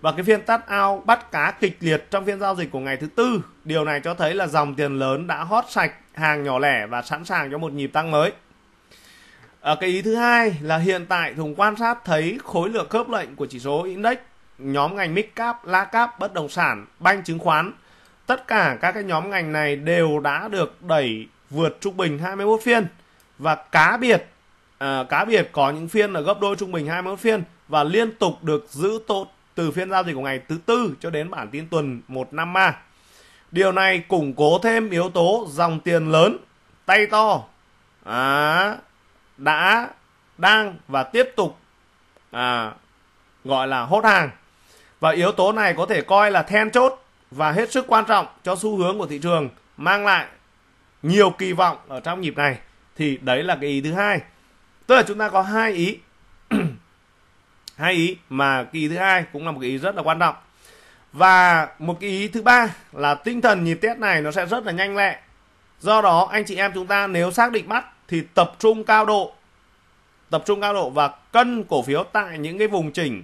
và cái phiên tắt ao bắt cá kịch liệt trong phiên giao dịch của ngày thứ tư. Điều này cho thấy là dòng tiền lớn đã hót sạch hàng nhỏ lẻ và sẵn sàng cho một nhịp tăng mới. À, cái ý thứ hai là hiện tại Thùng quan sát thấy khối lượng khớp lệnh của chỉ số index nhóm ngành mid cap, la cap, bất động sản, banh chứng khoán. Tất cả các cái nhóm ngành này đều đã được đẩy vượt trung bình 21 phiên và cá biệt à, cá biệt có những phiên là gấp đôi trung bình 21 phiên và liên tục được giữ tốt từ phiên giao dịch của ngày thứ tư cho đến bản tin tuần 1 năm ma. Điều này củng cố thêm yếu tố dòng tiền lớn, tay to à, đã đang và tiếp tục à, gọi là hốt hàng. Và yếu tố này có thể coi là then chốt và hết sức quan trọng cho xu hướng của thị trường mang lại nhiều kỳ vọng ở trong nhịp này thì đấy là cái ý thứ hai. Tức là chúng ta có hai ý hai ý mà cái ý thứ hai cũng là một cái ý rất là quan trọng và một cái ý thứ ba là tinh thần nhịp test này nó sẽ rất là nhanh lẹ do đó anh chị em chúng ta nếu xác định bắt thì tập trung cao độ tập trung cao độ và cân cổ phiếu tại những cái vùng chỉnh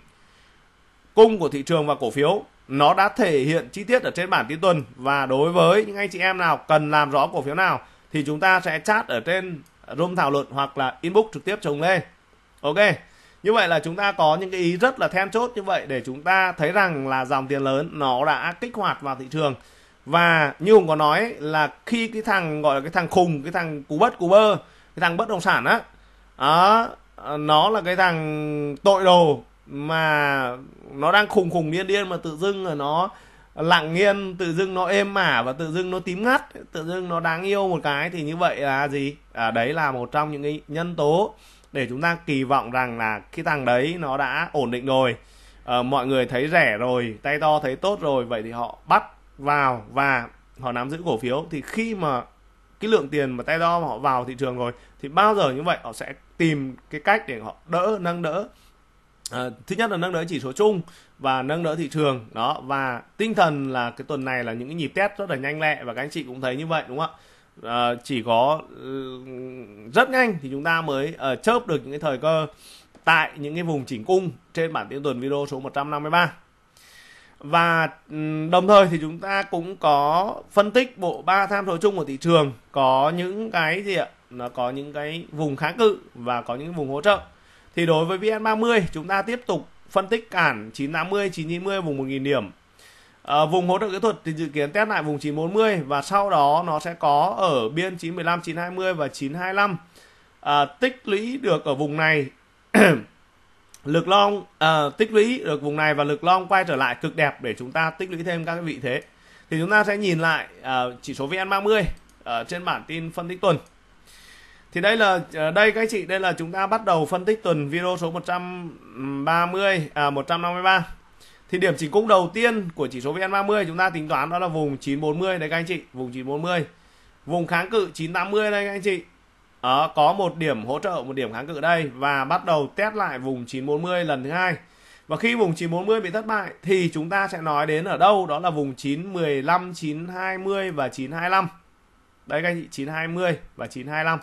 cung của thị trường và cổ phiếu nó đã thể hiện chi tiết ở trên bản tin tuần và đối với những anh chị em nào cần làm rõ cổ phiếu nào thì chúng ta sẽ chat ở trên room thảo luận hoặc là inbox trực tiếp chồng lên ok như vậy là chúng ta có những cái ý rất là then chốt như vậy để chúng ta thấy rằng là dòng tiền lớn nó đã kích hoạt vào thị trường và như hùng có nói là khi cái thằng gọi là cái thằng khùng cái thằng cú bất cú bơ cái thằng bất động sản á đó, nó là cái thằng tội đồ mà nó đang khùng khùng điên điên mà tự dưng là nó lặng nghiêng tự dưng nó êm mả và tự dưng nó tím ngắt tự dưng nó đáng yêu một cái thì như vậy là gì à, đấy là một trong những cái nhân tố để chúng ta kỳ vọng rằng là cái thằng đấy nó đã ổn định rồi à, mọi người thấy rẻ rồi tay to thấy tốt rồi vậy thì họ bắt vào và họ nắm giữ cổ phiếu thì khi mà cái lượng tiền mà tay đo mà họ vào thị trường rồi thì bao giờ như vậy họ sẽ tìm cái cách để họ đỡ nâng đỡ à, thứ nhất là nâng đỡ chỉ số chung và nâng đỡ thị trường đó và tinh thần là cái tuần này là những cái nhịp test rất là nhanh lẹ và các anh chị cũng thấy như vậy đúng không ạ uh, chỉ có uh, rất nhanh thì chúng ta mới uh, chớp được những cái thời cơ tại những cái vùng chỉnh cung trên bản tin tuần video số 153 và ừ, đồng thời thì chúng ta cũng có phân tích bộ ba tham số chung của thị trường có những cái gì ạ nó có những cái vùng kháng cự và có những vùng hỗ trợ thì đối với VN30 chúng ta tiếp tục phân tích cản 980 990 vùng 1000 điểm À, vùng hỗ trợ kỹ thuật thì dự kiến test lại vùng 940 và sau đó nó sẽ có ở biên 915, 920 và 925. À, ờ, tích lũy được ở vùng này <clears throat> lực long à, tích lũy được vùng này và lực long quay trở lại cực đẹp để chúng ta tích lũy thêm các vị thế. Thì chúng ta sẽ nhìn lại à, chỉ số VN30 à, trên bản tin phân tích tuần. Thì đây là đây các chị, đây là chúng ta bắt đầu phân tích tuần video số 130 à 153 thì điểm chỉnh cung đầu tiên của chỉ số VN30 chúng ta tính toán đó là vùng 940 đấy các anh chị, vùng 940. Vùng kháng cự 980 đây các anh chị. Đó, ờ, có một điểm hỗ trợ, một điểm kháng cự đây và bắt đầu test lại vùng 940 lần thứ hai. Và khi vùng 940 bị thất bại thì chúng ta sẽ nói đến ở đâu? Đó là vùng 915, 920 và 925. Đây các anh chị, 920 và 925.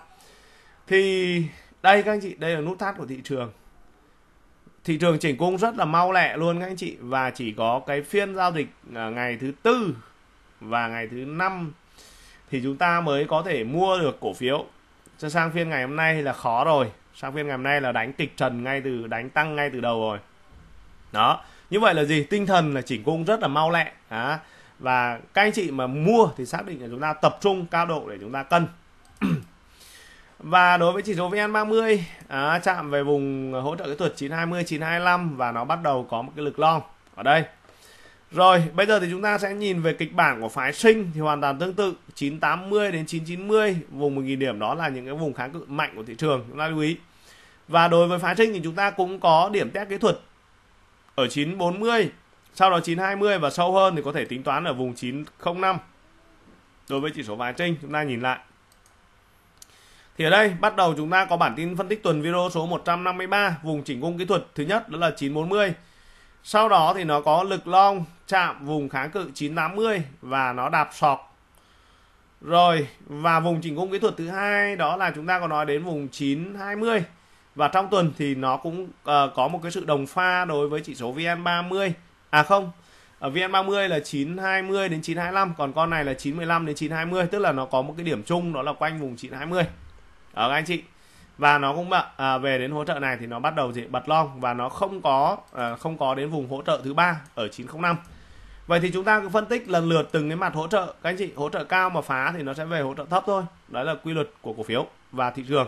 Thì đây các anh chị, đây là nút thắt của thị trường thị trường chỉnh cung rất là mau lẹ luôn các anh chị và chỉ có cái phiên giao dịch à, ngày thứ tư và ngày thứ năm thì chúng ta mới có thể mua được cổ phiếu cho sang phiên ngày hôm nay là khó rồi sang phiên ngày hôm nay là đánh kịch trần ngay từ đánh tăng ngay từ đầu rồi đó như vậy là gì tinh thần là chỉnh cung rất là mau lẹ à, và các anh chị mà mua thì xác định là chúng ta tập trung cao độ để chúng ta cân <clears throat> và đối với chỉ số VN30 à, chạm về vùng hỗ trợ kỹ thuật 920 925 và nó bắt đầu có một cái lực long ở đây rồi bây giờ thì chúng ta sẽ nhìn về kịch bản của phái sinh thì hoàn toàn tương tự 980 đến 990 vùng 1000 điểm đó là những cái vùng kháng cự mạnh của thị trường chúng ta lưu ý và đối với phái sinh thì chúng ta cũng có điểm test kỹ thuật ở 940 sau đó 920 và sâu hơn thì có thể tính toán ở vùng 905 đối với chỉ số phái sinh chúng ta nhìn lại thì ở đây bắt đầu chúng ta có bản tin phân tích tuần video số 153 vùng chỉnh cung kỹ thuật thứ nhất đó là 940. Sau đó thì nó có lực long chạm vùng kháng cự 980 và nó đạp sọc. Rồi và vùng chỉnh cung kỹ thuật thứ hai đó là chúng ta có nói đến vùng 920 và trong tuần thì nó cũng uh, có một cái sự đồng pha đối với chỉ số VN30. À không, ở VN30 là 920 đến 925 còn con này là 915 đến 920 tức là nó có một cái điểm chung đó là quanh vùng 920 ở anh chị và nó cũng à, về đến hỗ trợ này thì nó bắt đầu gì bật long và nó không có à, không có đến vùng hỗ trợ thứ ba ở 905 vậy thì chúng ta cứ phân tích lần lượt từng cái mặt hỗ trợ các anh chị hỗ trợ cao mà phá thì nó sẽ về hỗ trợ thấp thôi đó là quy luật của cổ phiếu và thị trường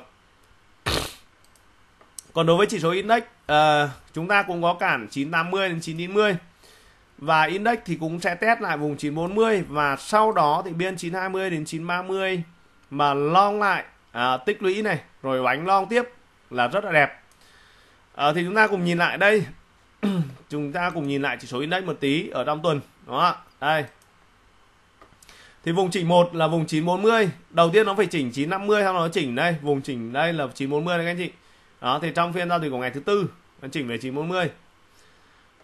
còn đối với chỉ số index à, chúng ta cũng có cản 980 đến 990 và index thì cũng sẽ test lại vùng 940 và sau đó thì biên 920 đến 930 mà long lại à, tích lũy này rồi đánh long tiếp là rất là đẹp à, thì chúng ta cùng nhìn lại đây <clears throat> chúng ta cùng nhìn lại chỉ số index một tí ở trong tuần đó đây thì vùng chỉnh một là vùng 940 đầu tiên nó phải chỉnh 950 sau đó nó chỉnh đây vùng chỉnh đây là 940 đấy các anh chị đó thì trong phiên giao dịch của ngày thứ tư nó chỉnh về 940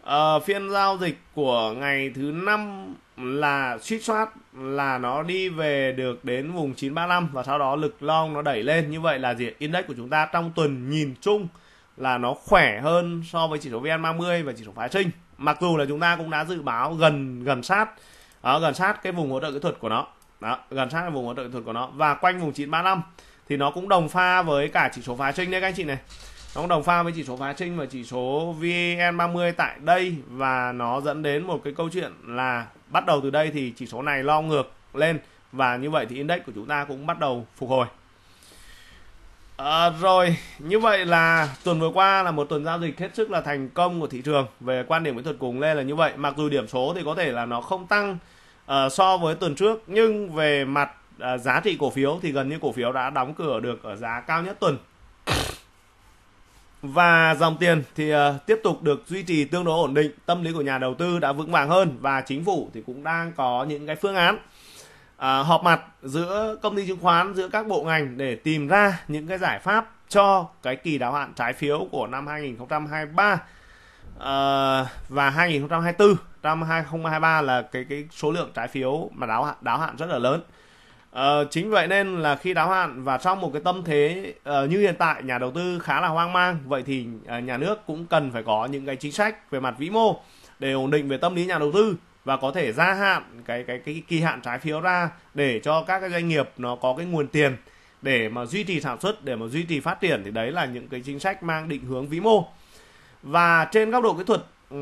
à, phiên giao dịch của ngày thứ năm là suýt soát là nó đi về được đến vùng 935 và sau đó lực long nó đẩy lên như vậy là gì index của chúng ta trong tuần nhìn chung là nó khỏe hơn so với chỉ số VN30 và chỉ số phái sinh mặc dù là chúng ta cũng đã dự báo gần gần sát đó, gần sát cái vùng hỗ trợ kỹ thuật của nó đó, gần sát cái vùng hỗ trợ kỹ thuật của nó và quanh vùng 935 thì nó cũng đồng pha với cả chỉ số phái sinh đấy các anh chị này nó đồng pha với chỉ số phái sinh và chỉ số VN30 tại đây và nó dẫn đến một cái câu chuyện là bắt đầu từ đây thì chỉ số này lo ngược lên và như vậy thì index của chúng ta cũng bắt đầu phục hồi à, rồi như vậy là tuần vừa qua là một tuần giao dịch hết sức là thành công của thị trường về quan điểm kỹ thuật cùng lên là như vậy mặc dù điểm số thì có thể là nó không tăng uh, so với tuần trước nhưng về mặt uh, giá trị cổ phiếu thì gần như cổ phiếu đã đóng cửa được ở giá cao nhất tuần và dòng tiền thì uh, tiếp tục được duy trì tương đối ổn định, tâm lý của nhà đầu tư đã vững vàng hơn và chính phủ thì cũng đang có những cái phương án uh, họp mặt giữa công ty chứng khoán, giữa các bộ ngành để tìm ra những cái giải pháp cho cái kỳ đáo hạn trái phiếu của năm 2023 uh, ờ, và 2024. Năm 2023 là cái cái số lượng trái phiếu mà đáo hạn đáo hạn rất là lớn. Ờ, chính vậy nên là khi đáo hạn và trong một cái tâm thế uh, như hiện tại nhà đầu tư khá là hoang mang vậy thì uh, nhà nước cũng cần phải có những cái chính sách về mặt vĩ mô để ổn định về tâm lý nhà đầu tư và có thể gia hạn cái cái cái kỳ hạn trái phiếu ra để cho các cái doanh nghiệp nó có cái nguồn tiền để mà duy trì sản xuất để mà duy trì phát triển thì đấy là những cái chính sách mang định hướng vĩ mô và trên góc độ kỹ thuật uh,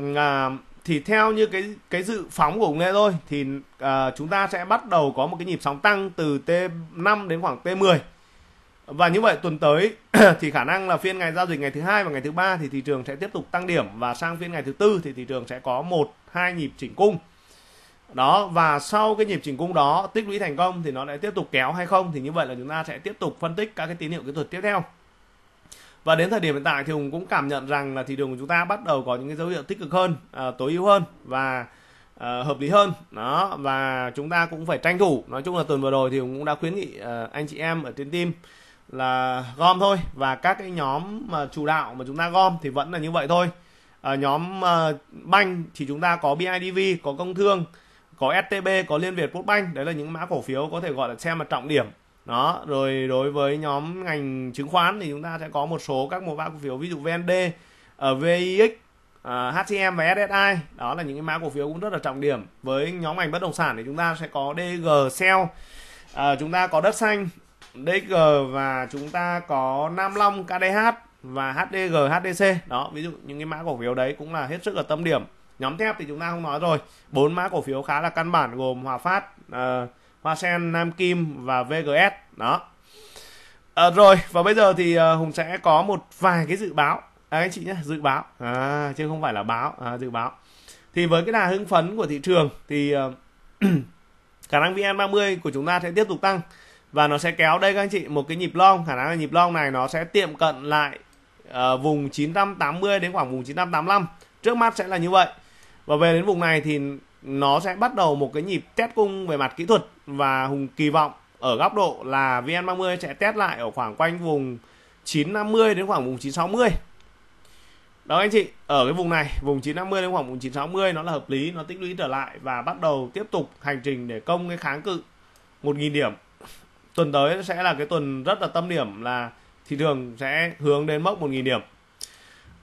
thì theo như cái cái dự phóng của ông Lê thôi thì uh, chúng ta sẽ bắt đầu có một cái nhịp sóng tăng từ T5 đến khoảng T10 và như vậy tuần tới <clears throat> thì khả năng là phiên ngày giao dịch ngày thứ hai và ngày thứ ba thì thị trường sẽ tiếp tục tăng điểm và sang phiên ngày thứ tư thì thị trường sẽ có một hai nhịp chỉnh cung đó và sau cái nhịp chỉnh cung đó tích lũy thành công thì nó lại tiếp tục kéo hay không thì như vậy là chúng ta sẽ tiếp tục phân tích các cái tín hiệu kỹ thuật tiếp theo và đến thời điểm hiện tại thì hùng cũng cảm nhận rằng là thị trường của chúng ta bắt đầu có những cái dấu hiệu tích cực hơn à, tối ưu hơn và à, hợp lý hơn đó và chúng ta cũng phải tranh thủ nói chung là tuần vừa rồi thì hùng cũng đã khuyến nghị à, anh chị em ở trên team là gom thôi và các cái nhóm mà chủ đạo mà chúng ta gom thì vẫn là như vậy thôi à, nhóm à, banh thì chúng ta có bidv có công thương có STB, có Liên Việt banh đấy là những mã cổ phiếu có thể gọi là xem là trọng điểm đó rồi đối với nhóm ngành chứng khoán thì chúng ta sẽ có một số các mô mã cổ phiếu ví dụ VND ở ờ, VIX ờ, HCM và SSI đó là những cái mã cổ phiếu cũng rất là trọng điểm với nhóm ngành bất động sản thì chúng ta sẽ có DG Sell ờ, chúng ta có đất xanh DG và chúng ta có Nam Long KDH và HDG HDC đó ví dụ những cái mã cổ phiếu đấy cũng là hết sức là tâm điểm nhóm thép thì chúng ta không nói rồi bốn mã cổ phiếu khá là căn bản gồm Hòa Phát Hoa Sen, Nam Kim và VGS đó. À, rồi và bây giờ thì uh, Hùng sẽ có một vài cái dự báo à, anh chị nhé dự báo à, chứ không phải là báo à, dự báo thì với cái đà hưng phấn của thị trường thì uh, <clears throat> khả năng VN30 của chúng ta sẽ tiếp tục tăng và nó sẽ kéo đây các anh chị một cái nhịp long khả năng là nhịp long này nó sẽ tiệm cận lại uh, vùng 980 đến khoảng vùng 985 trước mắt sẽ là như vậy và về đến vùng này thì nó sẽ bắt đầu một cái nhịp test cung về mặt kỹ thuật và Hùng kỳ vọng ở góc độ là VN30 sẽ test lại ở khoảng quanh vùng 950 đến khoảng vùng 960 đó anh chị ở cái vùng này vùng 950 đến khoảng vùng 960 nó là hợp lý nó tích lũy trở lại và bắt đầu tiếp tục hành trình để công cái kháng cự 1.000 điểm tuần tới sẽ là cái tuần rất là tâm điểm là thị trường sẽ hướng đến mốc 1.000 điểm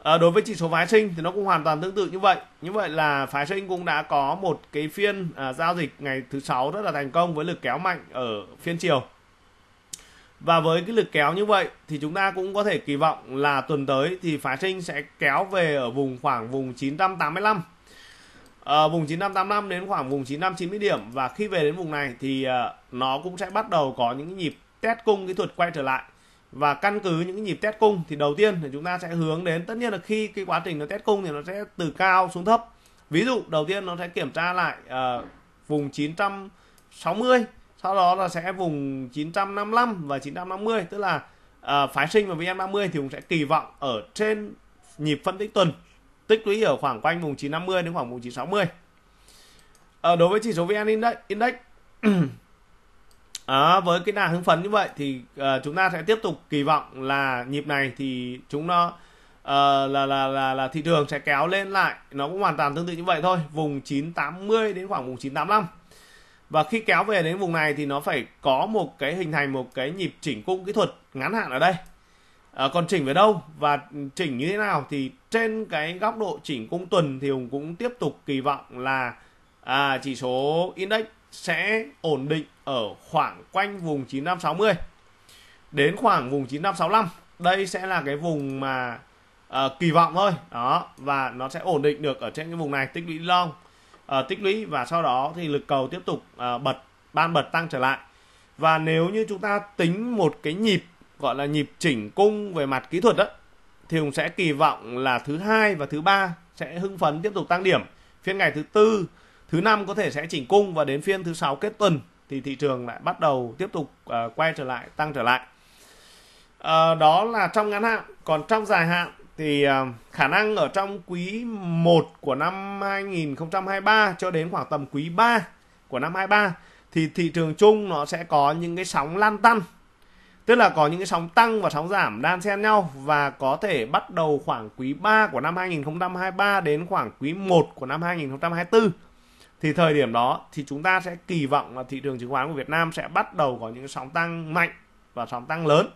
à, đối với chỉ số phái sinh thì nó cũng hoàn toàn tương tự như vậy như vậy là phái sinh cũng đã có một cái phiên à, giao dịch ngày thứ sáu rất là thành công với lực kéo mạnh ở phiên chiều và với cái lực kéo như vậy thì chúng ta cũng có thể kỳ vọng là tuần tới thì phái sinh sẽ kéo về ở vùng khoảng vùng 985 à, ờ, vùng 985 đến khoảng vùng 990 điểm và khi về đến vùng này thì à, nó cũng sẽ bắt đầu có những nhịp test cung kỹ thuật quay trở lại và căn cứ những nhịp test cung thì đầu tiên thì chúng ta sẽ hướng đến tất nhiên là khi cái quá trình nó test cung thì nó sẽ từ cao xuống thấp ví dụ đầu tiên nó sẽ kiểm tra lại uh, vùng 960 sau đó là sẽ vùng 955 và 950 tức là uh, phái sinh và VM50 thì cũng sẽ kỳ vọng ở trên nhịp phân tích tuần tích lũy ở khoảng quanh vùng 950 đến khoảng vùng 960 uh, ờ, đối với chỉ số VN Index, index À, với cái đà hứng phấn như vậy thì uh, chúng ta sẽ tiếp tục kỳ vọng là nhịp này thì chúng nó uh, là, là là là thị trường sẽ kéo lên lại nó cũng hoàn toàn tương tự như vậy thôi vùng 980 đến khoảng vùng 985 và khi kéo về đến vùng này thì nó phải có một cái hình thành một cái nhịp chỉnh cung kỹ thuật ngắn hạn ở đây à, còn chỉnh về đâu và chỉnh như thế nào thì trên cái góc độ chỉnh cung tuần thì cũng tiếp tục kỳ vọng là à, chỉ số index sẽ ổn định ở khoảng quanh vùng 9560 đến khoảng vùng 9565 đây sẽ là cái vùng mà uh, kỳ vọng thôi đó và nó sẽ ổn định được ở trên cái vùng này tích lũy long uh, tích lũy và sau đó thì lực cầu tiếp tục uh, bật ban bật tăng trở lại và nếu như chúng ta tính một cái nhịp gọi là nhịp chỉnh cung về mặt kỹ thuật đó thì cũng sẽ kỳ vọng là thứ hai và thứ ba sẽ hưng phấn tiếp tục tăng điểm phiên ngày thứ tư thứ năm có thể sẽ chỉnh cung và đến phiên thứ sáu kết tuần thì thị trường lại bắt đầu tiếp tục uh, quay trở lại tăng trở lại uh, đó là trong ngắn hạn còn trong dài hạn thì à, khả năng ở trong quý 1 của năm 2023 cho đến khoảng tầm quý 3 của năm 23 thì thị trường chung nó sẽ có những cái sóng lan tăn tức là có những cái sóng tăng và sóng giảm đan xen nhau và có thể bắt đầu khoảng quý 3 của năm 2023 đến khoảng quý 1 của năm 2024 thì thời điểm đó thì chúng ta sẽ kỳ vọng là thị trường chứng khoán của Việt Nam sẽ bắt đầu có những sóng tăng mạnh và sóng tăng lớn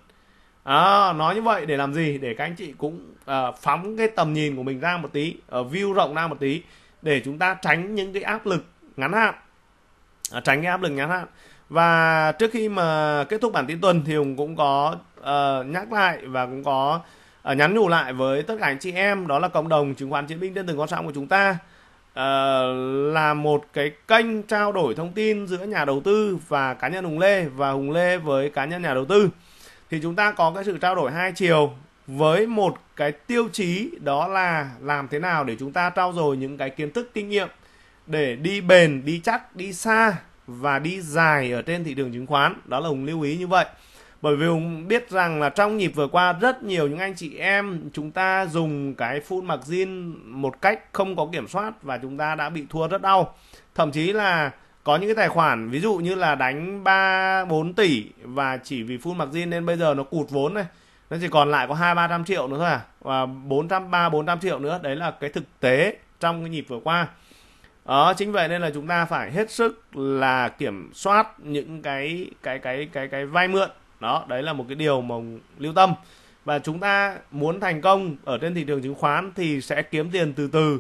à, nói như vậy để làm gì để các anh chị cũng à, phóng cái tầm nhìn của mình ra một tí ở à, view rộng ra một tí để chúng ta tránh những cái áp lực ngắn hạn à, tránh cái áp lực ngắn hạn và trước khi mà kết thúc bản tin tuần thì hùng cũng có uh, nhắc lại và cũng có uh, nhắn nhủ lại với tất cả anh chị em đó là cộng đồng chứng khoán chiến binh trên từng con sóng của chúng ta uh, là một cái kênh trao đổi thông tin giữa nhà đầu tư và cá nhân Hùng Lê và Hùng Lê với cá nhân nhà đầu tư thì chúng ta có cái sự trao đổi hai chiều với một cái tiêu chí đó là làm thế nào để chúng ta trao dồi những cái kiến thức kinh nghiệm để đi bền, đi chắc, đi xa và đi dài ở trên thị trường chứng khoán. Đó là Hùng lưu ý như vậy bởi vì hùng biết rằng là trong nhịp vừa qua rất nhiều những anh chị em chúng ta dùng cái full margin một cách không có kiểm soát và chúng ta đã bị thua rất đau thậm chí là có những cái tài khoản ví dụ như là đánh 3 4 tỷ và chỉ vì full margin nên bây giờ nó cụt vốn này nó chỉ còn lại có hai ba trăm triệu nữa thôi à và bốn trăm ba bốn trăm triệu nữa đấy là cái thực tế trong cái nhịp vừa qua đó ờ, chính vậy nên là chúng ta phải hết sức là kiểm soát những cái cái cái cái cái vay mượn đó đấy là một cái điều mà lưu tâm và chúng ta muốn thành công ở trên thị trường chứng khoán thì sẽ kiếm tiền từ từ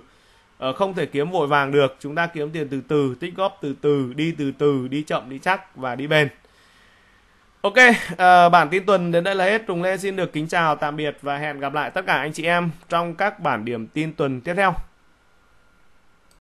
ờ, không thể kiếm vội vàng được chúng ta kiếm tiền từ từ tích góp từ từ đi từ từ đi chậm đi chắc và đi bền ok à, bản tin tuần đến đây là hết Trùng lê xin được kính chào tạm biệt và hẹn gặp lại tất cả anh chị em trong các bản điểm tin tuần tiếp theo